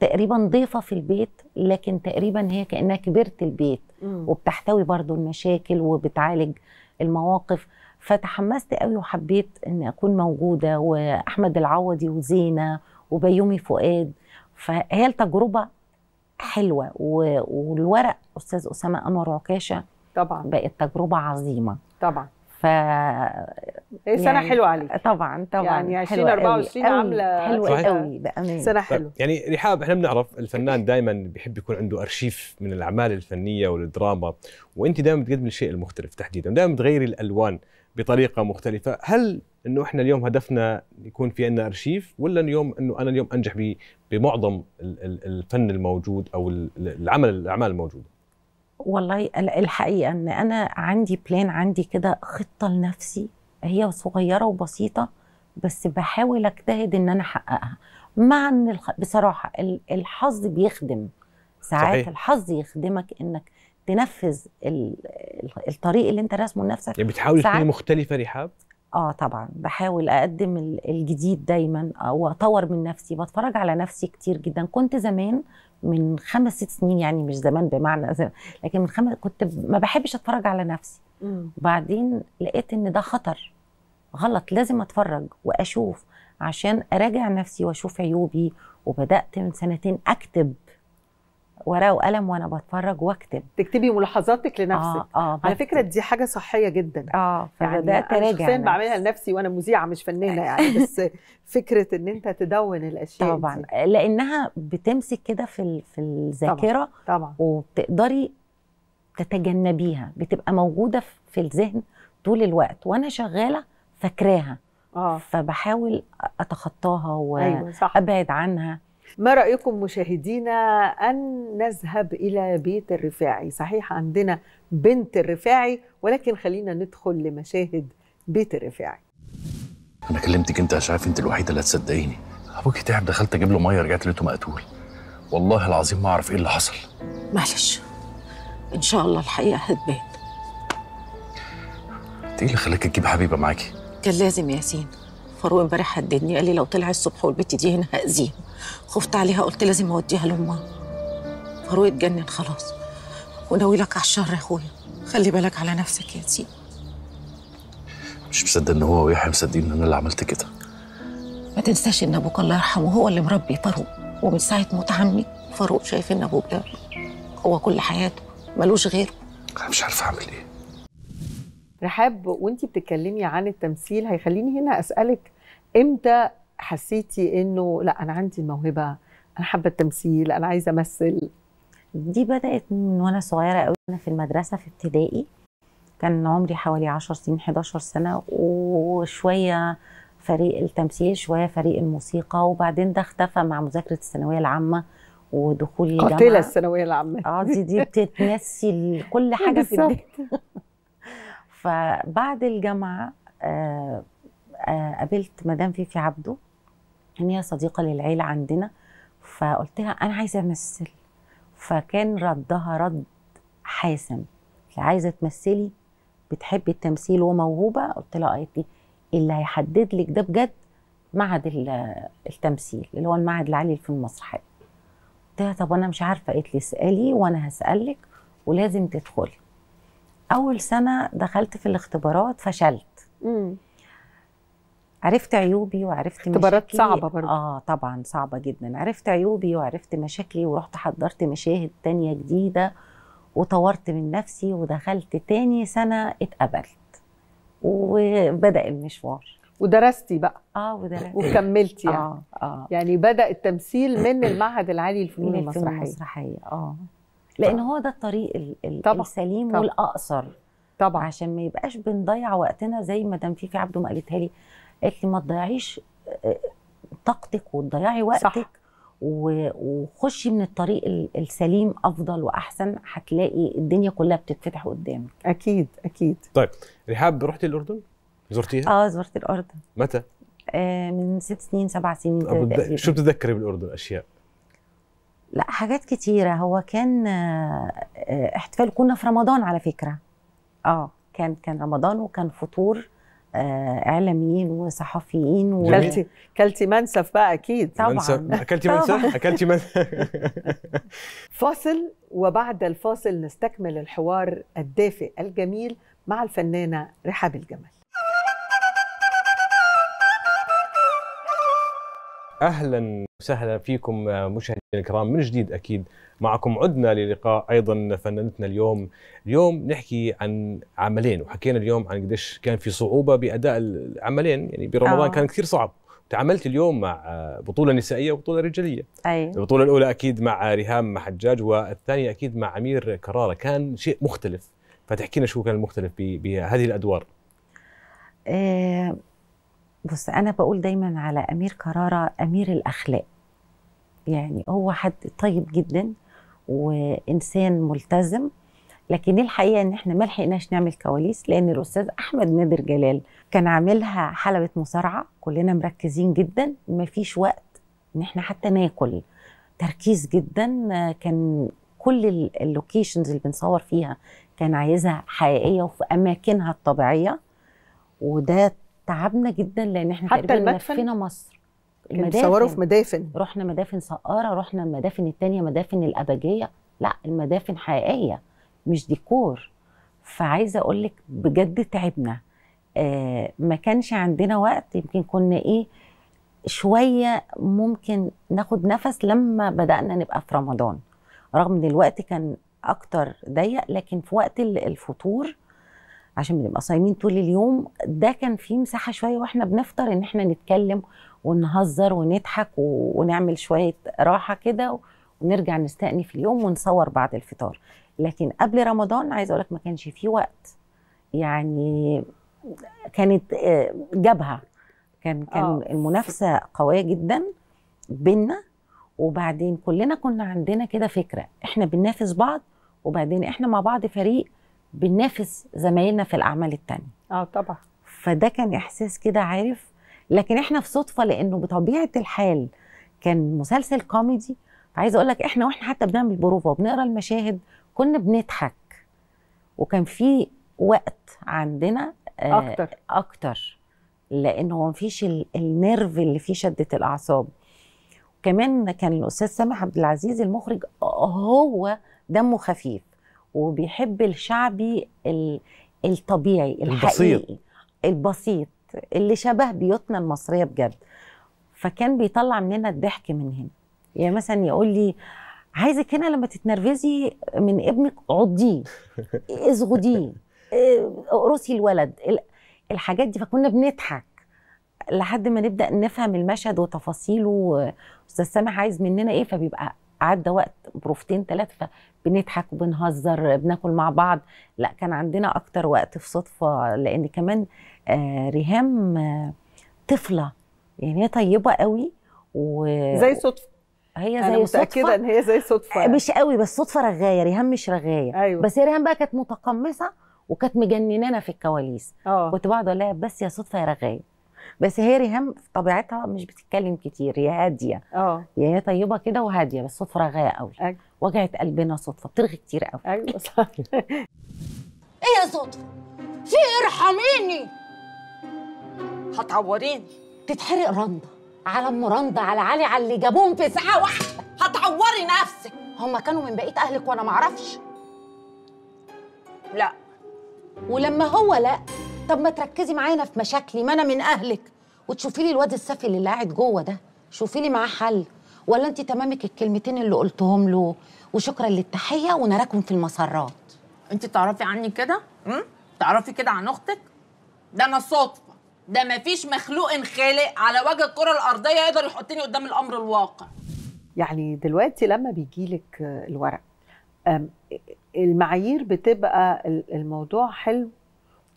تقريبا ضيفه في البيت لكن تقريبا هي كانها كبيره البيت وبتحتوي برضو المشاكل وبتعالج المواقف فتحمست قوي وحبيت ان اكون موجوده واحمد العوضي وزينه وبيومي فؤاد فهي التجربه حلوه والورق استاذ اسامه انور عكاشه طبعا بقت تجربه عظيمه طبعا ف يعني... سنه حلوه عليك طبعا طبعا يعني 2024 عامله حلوه قوي بامانه سنه طيب، حلوه يعني رحاب احنا بنعرف الفنان دائما بيحب يكون عنده ارشيف من الاعمال الفنيه والدراما وانت دائما بتقدم الشيء المختلف تحديدا دائما بتغيري الالوان بطريقه مختلفه هل انه احنا اليوم هدفنا يكون في عندنا ارشيف ولا اليوم انه انا اليوم انجح بمعظم الفن الموجود او العمل الاعمال الموجوده والله الحقيقه ان انا عندي بلان عندي كده خطه لنفسي هي صغيره وبسيطه بس بحاول اجتهد ان انا احققها مع ان الخ... بصراحه الحظ بيخدم ساعات صحيح. الحظ يخدمك انك تنفذ الطريق اللي انت راسمه لنفسك يعني بتحاولي تكوني مختلفه رحاب اه طبعا بحاول اقدم الجديد دايما آه، واطور من نفسي بتفرج على نفسي كتير جدا كنت زمان من خمس ست سنين يعني مش زمان بمعنى زمان لكن من خمس كنت ما بحبش اتفرج على نفسي وبعدين لقيت ان ده خطر غلط لازم اتفرج واشوف عشان اراجع نفسي واشوف عيوبي وبدات من سنتين اكتب ورقه وقلم وانا بتفرج واكتب تكتبي ملاحظاتك لنفسك آه آه على فكره دي حاجه صحيه جدا اه يعني فبدات يعني اراجع انا بعملها لنفسي وانا مذيعه مش فنانه يعني بس فكره ان انت تدون الاشياء طبعا دي. لانها بتمسك كده في في الذاكره طبعا, طبعا. وبتقدري تتجنبيها بتبقى موجوده في الذهن طول الوقت وانا شغاله فاكراها آه. فبحاول اتخطاها وابعد أيوة صح. عنها ما رأيكم مشاهدينا أن نذهب إلى بيت الرفاعي صحيح عندنا بنت الرفاعي ولكن خلينا ندخل لمشاهد بيت الرفاعي أنا كلمتك أنت عشان عارف أنت الوحيدة اللي هتصدقيني أبوكي تعب دخلت أجيب له مية رجعت لقيته مقتول والله العظيم ما أعرف إيه اللي حصل معلش إن شاء الله الحقيقة هتبان أنت إيه اللي خلاك تجيب حبيبة معاكي؟ كان لازم ياسين فاروق امبارح هددني قال لي لو طلع الصبح والبت دي هنا هأذيه خفت عليها قلت لازم اوديها لامها فاروق اتجنن خلاص وناوي لك على الشر يا اخويا خلي بالك على نفسك يا سيدي مش مصدق ان هو ويحيى مصدقين ان انا اللي عملت كده ما تنساش ان ابوك الله يرحمه هو اللي مربي فاروق ومن ساعه موت عمي فاروق شايف ان ابوك ده هو كل حياته ملوش غيره انا مش عارفه اعمل ايه رحاب وانتي بتتكلمي عن التمثيل هيخليني هنا اسالك امتى حسيتي انه لا انا عندي الموهبه انا حابه التمثيل انا عايزه امثل دي بدات من وانا صغيره قوي انا في المدرسه في ابتدائي كان عمري حوالي 10 سنين 11 سنه وشويه فريق التمثيل شويه فريق الموسيقى وبعدين ده اختفى مع مذاكره الثانويه العامه ودخولي الجامعه قاتله الثانويه العامه اه دي دي بتتنسي كل حاجه في الدنيا فبعد الجامعه آه آه قابلت مدام فيفي عبده ان هي صديقه للعيله عندنا فقلت لها انا عايزه امثل فكان ردها رد حاسم عايزه تمثلي بتحبي التمثيل وموهوبه قلت لها لي آه اللي هيحدد لك ده بجد معهد التمثيل اللي هو المعهد العالي في المسرحيه قلت لها طب انا مش عارفه قالت لي اسالي وانا هسالك ولازم تدخلي اول سنه دخلت في الاختبارات فشلت مم. عرفت عيوبي وعرفت مشاكلي اختبارات صعبة برضه اه طبعا صعبة جدا عرفت عيوبي وعرفت مشاكلي ورحت حضرت مشاهد تانية جديدة وطورت من نفسي ودخلت تاني سنة اتقبلت وبدأ المشوار ودرستي بقى اه ودرستي وكملتي يعني. آه, اه يعني بدأ التمثيل من المعهد العالي للفنون المسرحية المسرحية اه لأن هو ده الطريق طبعًا. السليم طبعًا. والأقصر طبعا عشان ما يبقاش بنضيع وقتنا زي ما دام فيفي عبده ما قالتها لي قالت لي ما تضيعيش آه، طاقتك وتضيعي وقتك صح. وخشي من الطريق السليم افضل واحسن هتلاقي الدنيا كلها بتتفتح قدامك اكيد اكيد طيب رحاب رحتي الاردن زرتيها اه زرت الاردن متى آه من ست سنين سبع سنين تقريبا شو بتتذكري بالاردن اشياء لا حاجات كتيره هو كان آه،, آه احتفال كنا في رمضان على فكره اه كان كان رمضان وكان فطور آه، اعلاميين وصحفيين و... كلتي كلتي منسف بقى اكيد طبعا منسف. اكلتي منسف اكلتي منسف فاصل وبعد الفاصل نستكمل الحوار الدافئ الجميل مع الفنانه رحاب الجمل اهلا وسهلا فيكم مشاهدينا الكرام من جديد اكيد معكم عدنا للقاء ايضا فنانتنا اليوم اليوم نحكي عن عملين وحكينا اليوم عن قديش كان في صعوبه باداء العملين يعني برمضان أوه. كان كثير صعب تعاملت اليوم مع بطوله نسائيه وبطوله رجاليه أي. البطوله الاولى اكيد مع ريهام حجاج والثانيه اكيد مع امير كراره كان شيء مختلف فتحكي لنا شو كان المختلف بهذه الادوار إيه بص انا بقول دايما على امير كرارة امير الاخلاق يعني هو حد طيب جدا وانسان ملتزم لكن الحقيقه ان احنا ما لحقناش نعمل كواليس لان الاستاذ احمد نادر جلال كان عاملها حلبه مصارعه كلنا مركزين جدا ما فيش وقت ان احنا حتى ناكل تركيز جدا كان كل اللوكيشنز اللي بنصور فيها كان عايزها حقيقيه وفي اماكنها الطبيعيه وده تعبنا جدا لان احنا حتى المدفن لفينا مصر المدافن في مدافن رحنا مدافن سقاره رحنا المدافن الثانيه مدافن الابجيه لا المدافن حقيقيه مش ديكور فعايزه اقول لك بجد تعبنا آه ما كانش عندنا وقت يمكن كنا ايه شويه ممكن ناخد نفس لما بدانا نبقى في رمضان رغم ان الوقت كان اكتر ضيق لكن في وقت الفطور عشان بنبقى صايمين طول اليوم ده كان فيه مساحه شويه واحنا بنفطر ان احنا نتكلم ونهزر ونضحك ونعمل شويه راحه كده ونرجع نستأني في اليوم ونصور بعد الفطار لكن قبل رمضان عايزه اقول لك ما كانش فيه وقت يعني كانت آه، جبهه كان كان آه. المنافسه قويه جدا بينا وبعدين كلنا كنا عندنا كده فكره احنا بننافس بعض وبعدين احنا مع بعض فريق بننافس زمايلنا في الاعمال التانية اه طبعا فده كان احساس كده عارف لكن احنا في صدفه لانه بطبيعه الحال كان مسلسل كوميدي عايز اقول لك احنا واحنا حتى بنعمل بروفه وبنقرا المشاهد كنا بنضحك وكان في وقت عندنا آه، اكتر اكتر لانه ما فيش النيرف اللي فيه شده الاعصاب كمان كان الاستاذ سامح عبد العزيز المخرج آه، هو دمه خفيف وبيحب الشعبي الطبيعي الحقيقي البسيط البسيط اللي شبه بيوتنا المصريه بجد فكان بيطلع مننا الضحك من هنا يعني مثلا يقول لي عايزك هنا لما تتنرفزي من ابنك عضيه ازغديه اقرصي الولد الحاجات دي فكنا بنضحك لحد ما نبدا نفهم المشهد وتفاصيله استاذ سامح عايز مننا ايه فبيبقى عدى وقت بروفتين ثلاثة بنضحك وبنهزر بناكل مع بعض لا كان عندنا أكتر وقت في صدفة لأن كمان آه، ريهام آه، طفلة يعني هي طيبة قوي و... زي صدفة هي زي أنا متأكدة إن هي زي صدفة يعني. مش قوي بس صدفة رغاية ريهام مش رغاية أيوة. بس ريهام بقى كانت متقمصة وكانت مجننانا في الكواليس أوه. كنت بقعد اقول لها بس يا صدفة يا رغاية بس هي ريهام في طبيعتها مش بتتكلم كتير هي هاديه اه يعني هي طيبه كده وهاديه بس صوت رغاء قوي أيوة. وجعت قلبنا صدفه بترغي كتير قوي ايوه صح ايه يا صدفه في إيه؟ ارحميني هتعوريني تتحرق رندا على ام رندا على علي على اللي جابوهم في ساعه واحده هتعوري نفسك هما كانوا من بقيه اهلك وانا معرفش لا ولما هو لا طب ما تركزي معانا في مشاكلي ما انا من اهلك وتشوفي لي الواد السافل اللي قاعد جوه ده شوفي لي معاه حل ولا انت تمامك الكلمتين اللي قلتهم له وشكرا للتحيه ونراكم في المسرات انت تعرفي عني كده امم تعرفي كده عن اختك ده انا صدفه ده مفيش مخلوق خالق على وجه الكره الارضيه يقدر يحطني قدام الامر الواقع يعني دلوقتي لما بيجي لك الورق المعايير بتبقى الموضوع حلو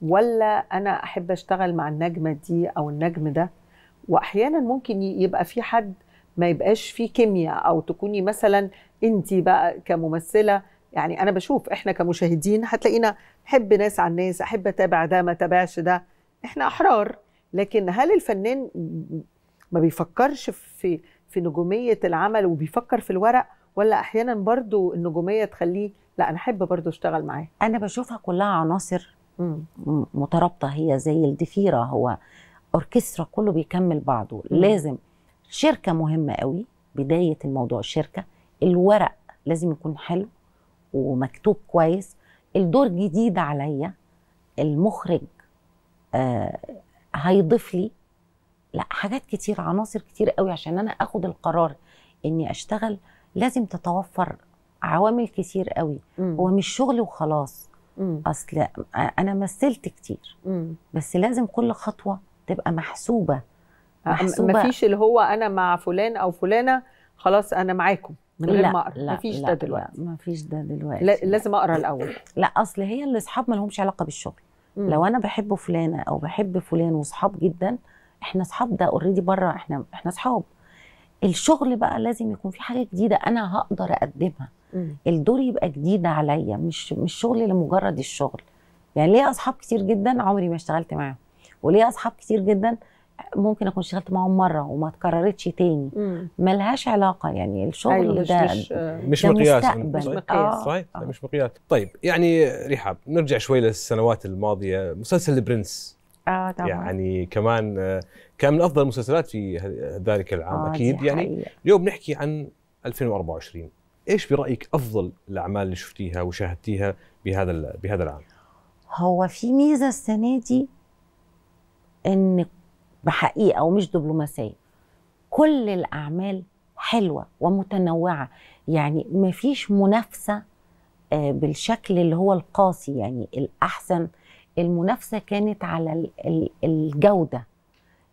ولا انا احب اشتغل مع النجمه دي او النجم ده واحيانا ممكن يبقى في حد ما يبقاش فيه كيمياء او تكوني مثلا انت بقى كممثله يعني انا بشوف احنا كمشاهدين هتلاقينا نحب ناس عن ناس احب اتابع ده ما اتابعش ده احنا احرار لكن هل الفنان ما بيفكرش في في نجوميه العمل وبيفكر في الورق ولا احيانا برضو النجوميه تخليه لا انا احب برضو اشتغل معاه انا بشوفها كلها عناصر مترابطه هي زي الدفيره هو اوركسترا كله بيكمل بعضه مم. لازم شركه مهمه قوي بدايه الموضوع الشركه الورق لازم يكون حلو ومكتوب كويس الدور جديد عليا المخرج آه هيضيف لي لا حاجات كتير عناصر كتير قوي عشان انا اخد القرار اني اشتغل لازم تتوفر عوامل كتير قوي مم. هو مش شغل وخلاص مم. اصل انا مثلت كتير مم. بس لازم كل خطوه تبقى محسوبه محسوبه مفيش اللي هو انا مع فلان او فلانه خلاص انا معاكم من غير ما اقرا مفيش لا ده دلوقتي مفيش ده دلوقتي لا لازم اقرا الاول لا اصل هي الاصحاب ما لهمش علاقه بالشغل مم. لو انا بحب فلانه او بحب فلان وصحاب جدا احنا اصحاب ده اوريدي بره احنا احنا اصحاب الشغل بقى لازم يكون في حاجه جديده انا هقدر اقدمها الدور يبقى جديد عليا مش مش شغل لمجرد الشغل يعني ليا اصحاب كتير جدا عمري ما اشتغلت معاهم وليا اصحاب كتير جدا ممكن اكون اشتغلت معاهم مره وما اتكررتش تاني ملهاش علاقه يعني الشغل أيوة ده مش ده مش مقياس يعني مش مقياس آه. صحيح آه. مش مقياس طيب يعني رحاب نرجع شوي للسنوات الماضيه مسلسل البرنس آه طبعا. يعني كمان آه، كان من افضل المسلسلات في ذلك العام آه اكيد يعني اليوم بنحكي عن 2024 ايش برايك افضل الاعمال اللي شفتيها وشاهدتيها بهذا بهذا العام هو في ميزه السنه دي ان بحقيقه ومش دبلوماسيه كل الاعمال حلوه ومتنوعه يعني ما فيش منافسه آه، بالشكل اللي هو القاسي يعني الاحسن المنافسه كانت على الجوده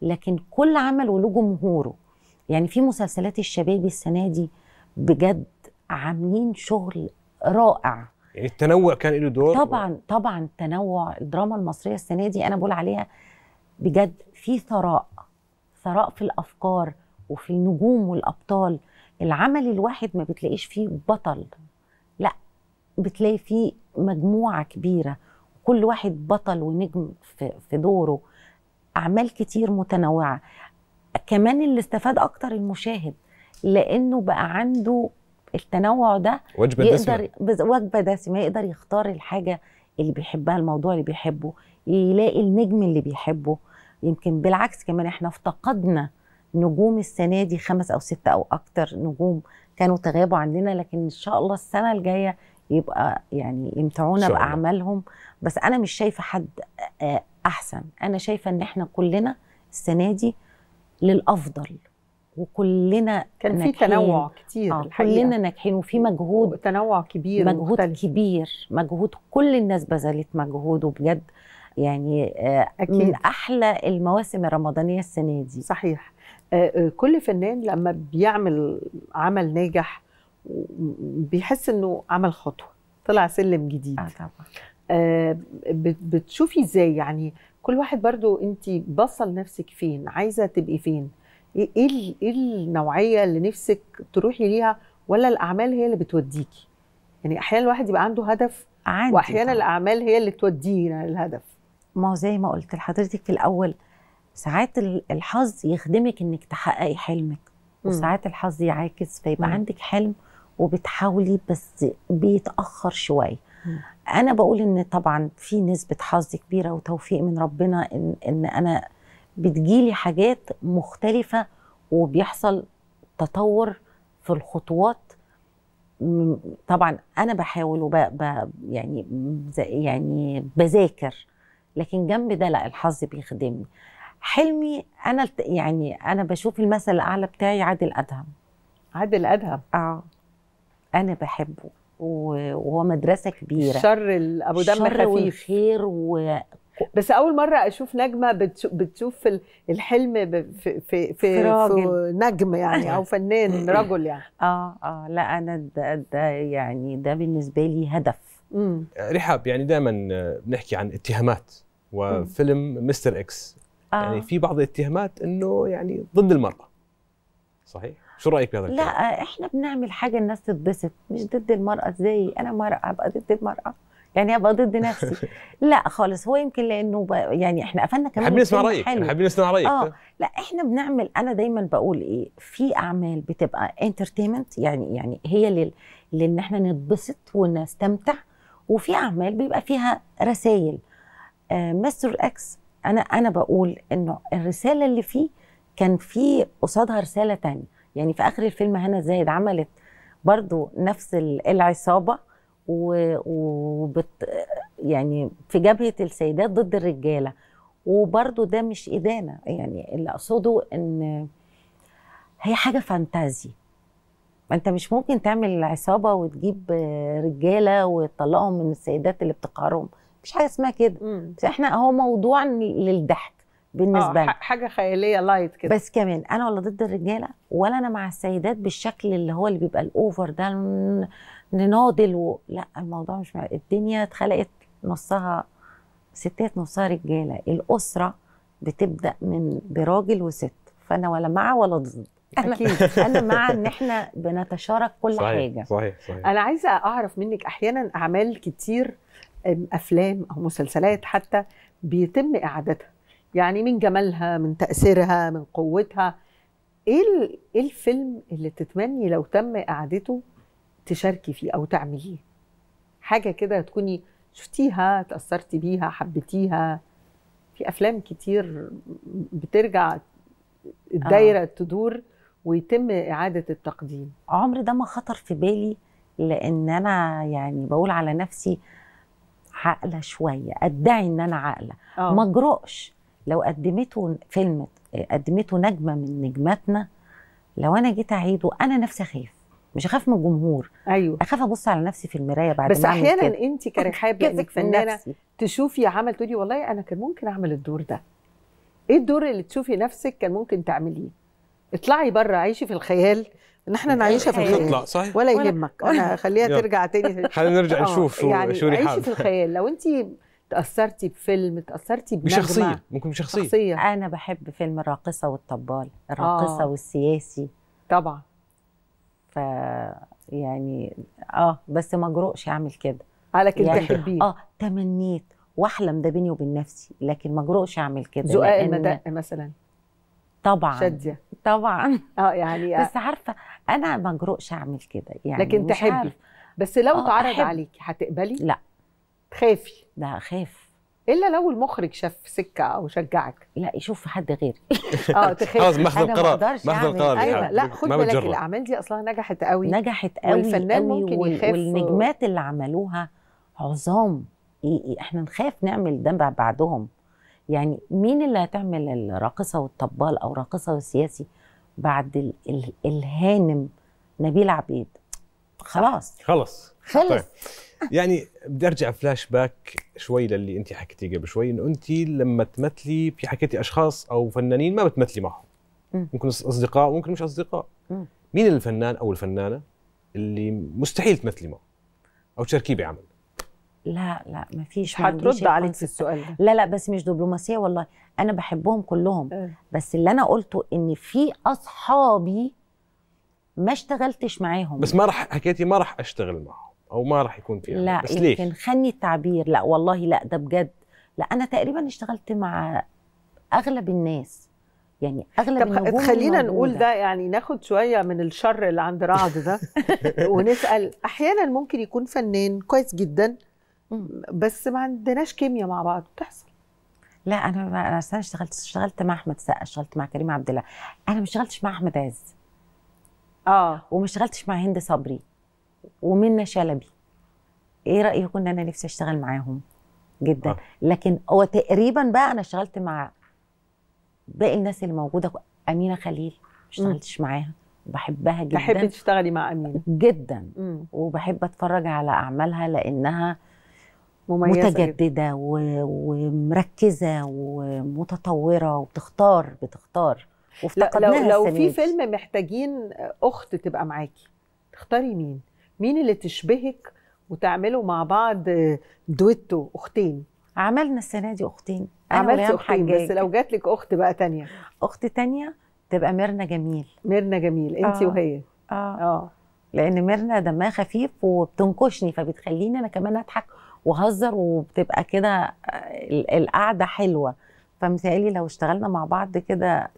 لكن كل عمل وله جمهوره يعني في مسلسلات الشباب السنه دي بجد عاملين شغل رائع يعني التنوع كان له دور طبعا و... طبعا تنوع الدراما المصريه السنه دي انا بقول عليها بجد في ثراء ثراء في الافكار وفي النجوم والابطال العمل الواحد ما بتلاقيش فيه بطل لا بتلاقي فيه مجموعه كبيره كل واحد بطل ونجم في, في دوره اعمال كتير متنوعه كمان اللي استفاد اكتر المشاهد لانه بقى عنده التنوع ده وجبه يقدر دسمة. وجبه دسمه يقدر يختار الحاجه اللي بيحبها الموضوع اللي بيحبه يلاقي النجم اللي بيحبه يمكن بالعكس كمان احنا افتقدنا نجوم السنه دي خمس او ستة او اكتر نجوم كانوا تغابوا عننا لكن ان شاء الله السنه الجايه يبقى يعني يمتعونا باعمالهم بس انا مش شايفه حد آه، احسن انا شايفه ان احنا كلنا السنه دي للافضل وكلنا كان في تنوع آه، كتير آه الحقيقة. كلنا ناجحين وفي مجهود تنوع كبير مجهود مختلف. كبير مجهود كل الناس بذلت مجهود وبجد يعني آه أكيد. من احلى المواسم الرمضانيه السنه دي صحيح آه،, آه كل فنان لما بيعمل عمل ناجح بيحس انه عمل خطوه طلع سلم جديد آه طبعا آه بتشوفي ازاي يعني كل واحد برضو انت باصه لنفسك فين عايزه تبقي فين ايه إيه, ايه النوعيه اللي نفسك تروحي ليها ولا الاعمال هي اللي بتوديكي يعني احيانا الواحد يبقى عنده هدف عندي واحيانا طبعا. الاعمال هي اللي تودينا للهدف ما زي ما قلت لحضرتك في الاول ساعات الحظ يخدمك انك تحققي حلمك وساعات الحظ يعاكس فيبقى م. عندك حلم وبتحاولي بس بيتاخر شويه انا بقول ان طبعا في نسبه حظ كبيره وتوفيق من ربنا ان ان انا بتجيلي حاجات مختلفة وبيحصل تطور في الخطوات طبعا انا بحاول وب يعني يعني بذاكر لكن جنب ده لا الحظ بيخدمني حلمي انا يعني انا بشوف المثل الاعلى بتاعي عادل ادهم عادل ادهم اه انا بحبه وهو مدرسه كبيره الشر ابو دم خفيف الشر والخير بس اول مره اشوف نجمه بتشوف الحلم في في في, في نجم يعني او فنان رجل يعني اه اه لا انا ده, ده يعني ده بالنسبه لي هدف رحاب يعني دائما بنحكي عن اتهامات وفيلم مستر اكس يعني آه. يعني في بعض الاتهامات انه يعني ضد المراه صحيح شو رايك بهذا الكلام لا احنا بنعمل حاجه الناس تتبسط مش ضد المراه ازاي انا مراه ابقى ضد المراه يعني ابقى ضد نفسي لا خالص هو يمكن لانه يعني احنا قفلنا كمان حابين نسمع رايك حابين نسمع رايك اه لا احنا بنعمل انا دايما بقول ايه في اعمال بتبقى انترتينمنت يعني يعني هي لل لان احنا نتبسط ونستمتع وفي اعمال بيبقى فيها رسائل آه مستر اكس انا انا بقول انه الرساله اللي فيه كان في قصادها رساله تانية يعني في اخر الفيلم هنا زايد عملت برضو نفس العصابه وبت يعني في جبهه السيدات ضد الرجاله وبرده ده مش ادانه يعني اللي اقصده ان هي حاجه فانتازي ما انت مش ممكن تعمل عصابه وتجيب رجاله وتطلقهم من السيدات اللي بتقهرهم مش حاجه اسمها كده بس احنا هو موضوع للضحك بالنسبه آه، لنا حاجه خياليه لايت كده بس كمان انا ولا ضد الرجاله ولا انا مع السيدات بالشكل اللي هو اللي بيبقى الاوفر ده نناضل و... لا الموضوع مش مع... الدنيا اتخلقت نصها ستات نصها رجاله الاسره بتبدا من براجل وست فانا ولا مع ولا ضد اكيد انا مع ان احنا بنتشارك كل صحيح. حاجه صحيح صحيح انا عايزه اعرف منك احيانا اعمال كتير افلام او مسلسلات حتى بيتم اعادتها يعني من جمالها من تاثيرها من قوتها ايه ايه الفيلم اللي تتمني لو تم اعادته تشاركي فيه او تعمليه حاجه كده تكوني شفتيها تاثرتي بيها حبيتيها في افلام كتير بترجع الدايره آه. تدور ويتم اعاده التقديم عمر ده ما خطر في بالي لان انا يعني بقول على نفسي عاقله شويه ادعي ان انا عاقله آه. ما اجرؤش لو قدمته فيلم قدمته نجمه من نجماتنا لو انا جيت اعيده انا نفسي اخاف مش اخاف من الجمهور ايوه اخاف ابص على نفسي في المرايه بعد بس ما بس احيانا انت كرحاب انك فنانه تشوفي عمل تقولي والله انا كان ممكن اعمل الدور ده ايه الدور اللي تشوفي نفسك كان ممكن تعمليه اطلعي بره عيشي في الخيال ان احنا نعيشها في الخيال صحيح ولا يهمك انا خليها ترجع تاني خلينا نرجع آه، نشوف شو يعني شو عيشي في الخيال لو انت تاثرتي بفيلم تاثرتي بنجمة بشخصيه ممكن بشخصيه شخصية. انا بحب فيلم الراقصه والطبال الراقصه آه. والسياسي طبعا يعني اه بس ما اجرؤش اعمل كده على كده يعني تحبيه اه تمنيت واحلم ده بيني وبين نفسي لكن ما اجرؤش اعمل كده زقاق المدق مثلا طبعا شاديه طبعا اه يعني بس عارفه انا ما اجرؤش اعمل كده يعني لكن تحبي بس لو آه، اتعرض عليكي هتقبلي؟ لا تخافي لا اخاف الا لو المخرج شاف سكه او شجعك لا يشوف حد غيري اه تخيل خلاص ماخذ القرار ماخذ القرار ايوه لا خد بالك الاعمال دي اصلا نجحت قوي نجحت قوي والفنان قوي ممكن يخاف والنجمات اللي عملوها عظام احنا نخاف نعمل ده بعدهم يعني مين اللي هتعمل الراقصه والطبال او راقصه والسياسي بعد ال ال الهانم نبيل عبيد خلاص خلص خلص طيب. يعني بدي ارجع فلاش باك شوي للي انت حكيتيه قبل شوي انه انت لما تمثلي في حكيتي اشخاص او فنانين ما بتمثلي معهم ممكن اصدقاء وممكن مش اصدقاء مين الفنان او الفنانه اللي مستحيل تمثلي معه او تشاركيه بعمل لا لا ما فيش حترد عليك في السؤال ده لا لا بس مش دبلوماسيه والله انا بحبهم كلهم أه. بس اللي انا قلته ان في اصحابي ما اشتغلتش معاهم بس ما راح حكيتي ما راح اشتغل معهم او ما راح يكون فيها لا بس ليش؟ يمكن خني التعبير لا والله لا ده بجد لا انا تقريبا اشتغلت مع اغلب الناس يعني اغلب طب خلينا نقول ده يعني ناخد شويه من الشر اللي عند رعد ده ونسال احيانا ممكن يكون فنان كويس جدا بس ما عندناش كيمياء مع بعض بتحصل لا انا ما انا اشتغلت اشتغلت مع احمد سقا اشتغلت مع كريم عبد الله انا ما اشتغلتش مع احمد عز اه وما اشتغلتش مع هند صبري ومنى شلبي ايه رايكم ان انا نفسي اشتغل معاهم جدا آه. لكن هو تقريبا بقى انا اشتغلت مع باقي الناس اللي موجوده امينه خليل ما اشتغلتش معاها بحبها جدا تحبي تشتغلي مع امينه جدا م. وبحب اتفرج على اعمالها لانها مميزة متجدده و... ومركزه ومتطوره وبتختار بتختار وافتقدناها لو لو في فيلم محتاجين اخت تبقى معاكي تختاري مين؟ مين اللي تشبهك وتعملوا مع بعض دويتو اختين عملنا السنه دي اختين عملت اختين بس لو جات لك اخت بقى تانية اخت تانية تبقى ميرنا جميل ميرنا جميل انت آه. وهي اه اه لان ميرنا دمها خفيف وبتنكشني فبتخليني انا كمان اضحك وهزر وبتبقى كده القعده حلوه فمتهيألي لو اشتغلنا مع بعض كده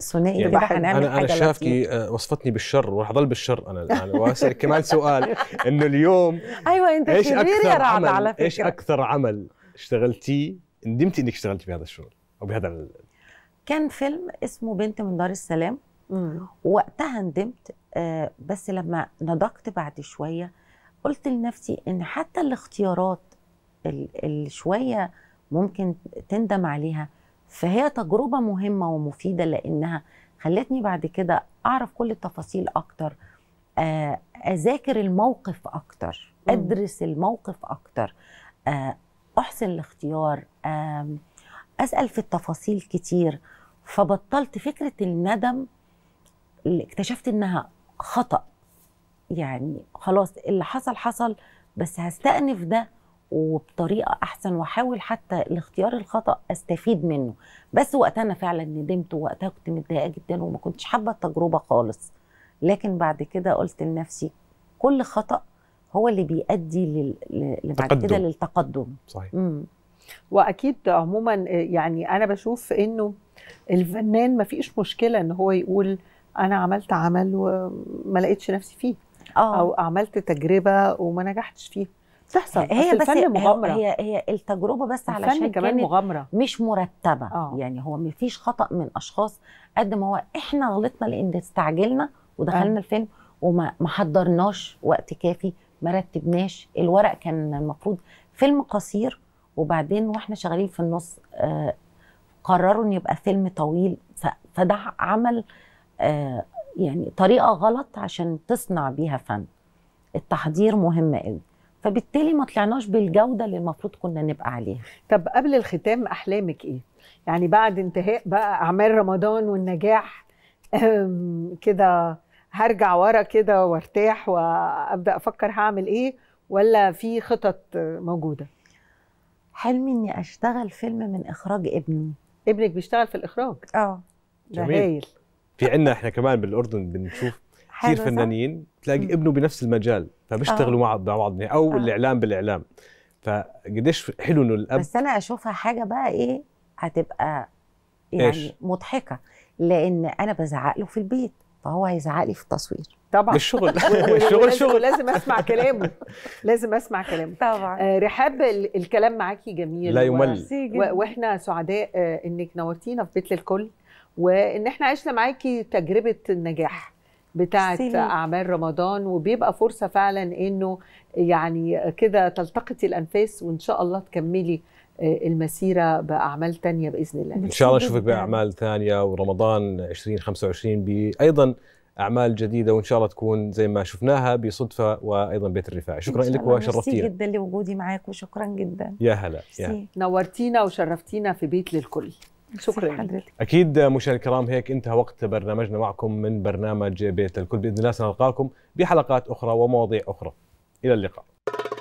ثنائي يعني كده هنعمل انا انا شافكي آه، وصفتني بالشر وراح ضل بالشر انا الان واسالك كمان سؤال انه اليوم ايوه انت ايش كبير يا رعد على فكره ايش اكثر عمل اشتغلتيه ندمتي انك اشتغلتي بهذا الشغل او بهذا كان فيلم اسمه بنت من دار السلام وقتها ندمت آه، بس لما نضجت بعد شويه قلت لنفسي ان حتى الاختيارات اللي شويه ممكن تندم عليها فهي تجربه مهمه ومفيده لانها خلتني بعد كده اعرف كل التفاصيل اكتر آه، اذاكر الموقف اكتر ادرس الموقف اكتر آه، احسن الاختيار آه، اسال في التفاصيل كتير فبطلت فكره الندم اللي اكتشفت انها خطا يعني خلاص اللي حصل حصل بس هستأنف ده وبطريقه احسن واحاول حتى الاختيار الخطا استفيد منه بس وقتها انا فعلا ندمت وقتها كنت متضايقه جدا وما كنتش حابه التجربه خالص لكن بعد كده قلت لنفسي كل خطا هو اللي بيؤدي لل... بعد كده للتقدم صحيح مم. واكيد عموما يعني انا بشوف انه الفنان ما فيش مشكله ان هو يقول انا عملت عمل وما لقيتش نفسي فيه أوه. او عملت تجربه وما نجحتش فيه بتحصل هي بس الفن مغامره هي هي التجربه بس علشان كمان مغامره مش مرتبه آه. يعني هو مفيش خطا من اشخاص قد ما هو احنا غلطنا لان استعجلنا ودخلنا آه. الفيلم وما حضرناش وقت كافي ما رتبناش الورق كان المفروض فيلم قصير وبعدين واحنا شغالين في النص آه قرروا ان يبقى فيلم طويل فده عمل آه يعني طريقه غلط عشان تصنع بيها فن التحضير مهم قوي فبالتالي ما طلعناش بالجوده اللي المفروض كنا نبقى عليها طب قبل الختام احلامك ايه يعني بعد انتهاء بقى اعمال رمضان والنجاح كده هرجع ورا كده وارتاح وابدا افكر هعمل ايه ولا في خطط موجوده حلمي اني اشتغل فيلم من اخراج ابني ابنك بيشتغل في الاخراج اه ده هايل في عندنا احنا كمان بالاردن بنشوف كثير فنانين تلاقي ابنه بنفس المجال فبيشتغلوا آه. مع بعض يعني او آه. الاعلام بالاعلام فقديش حلو انه الاب بس انا اشوفها حاجه بقى ايه هتبقى يعني إيش؟ مضحكه لان انا بزعق له في البيت فهو هيزعق لي في التصوير طبعا الشغل الشغل شغل لازم اسمع كلامه لازم اسمع كلامه طبعا آه رحاب الكلام معاكي جميل لا يمل و... واحنا سعداء آه انك نورتينا في بيت للكل وان احنا عشنا معاكي تجربه النجاح بتاعه اعمال رمضان وبيبقى فرصه فعلا انه يعني كده تلتقطي الانفاس وان شاء الله تكملي آه، المسيرة بأعمال تانية بإذن الله إن شاء الله نشوفك بأعمال ثانية ورمضان 2025 بأيضا أعمال جديدة وإن شاء الله تكون زي ما شفناها بصدفة وأيضا بيت الرفاع شكرا لك وشرفتينا جدا لوجودي معاك وشكرا جدا يا هلا يا هلا. نورتينا وشرفتينا في بيت للكل شكرا لحضرتك اكيد مشاهدينا الكرام هيك انتهى وقت برنامجنا معكم من برنامج بيت الكل باذن الله سنلقاكم بحلقات اخرى ومواضيع اخرى الى اللقاء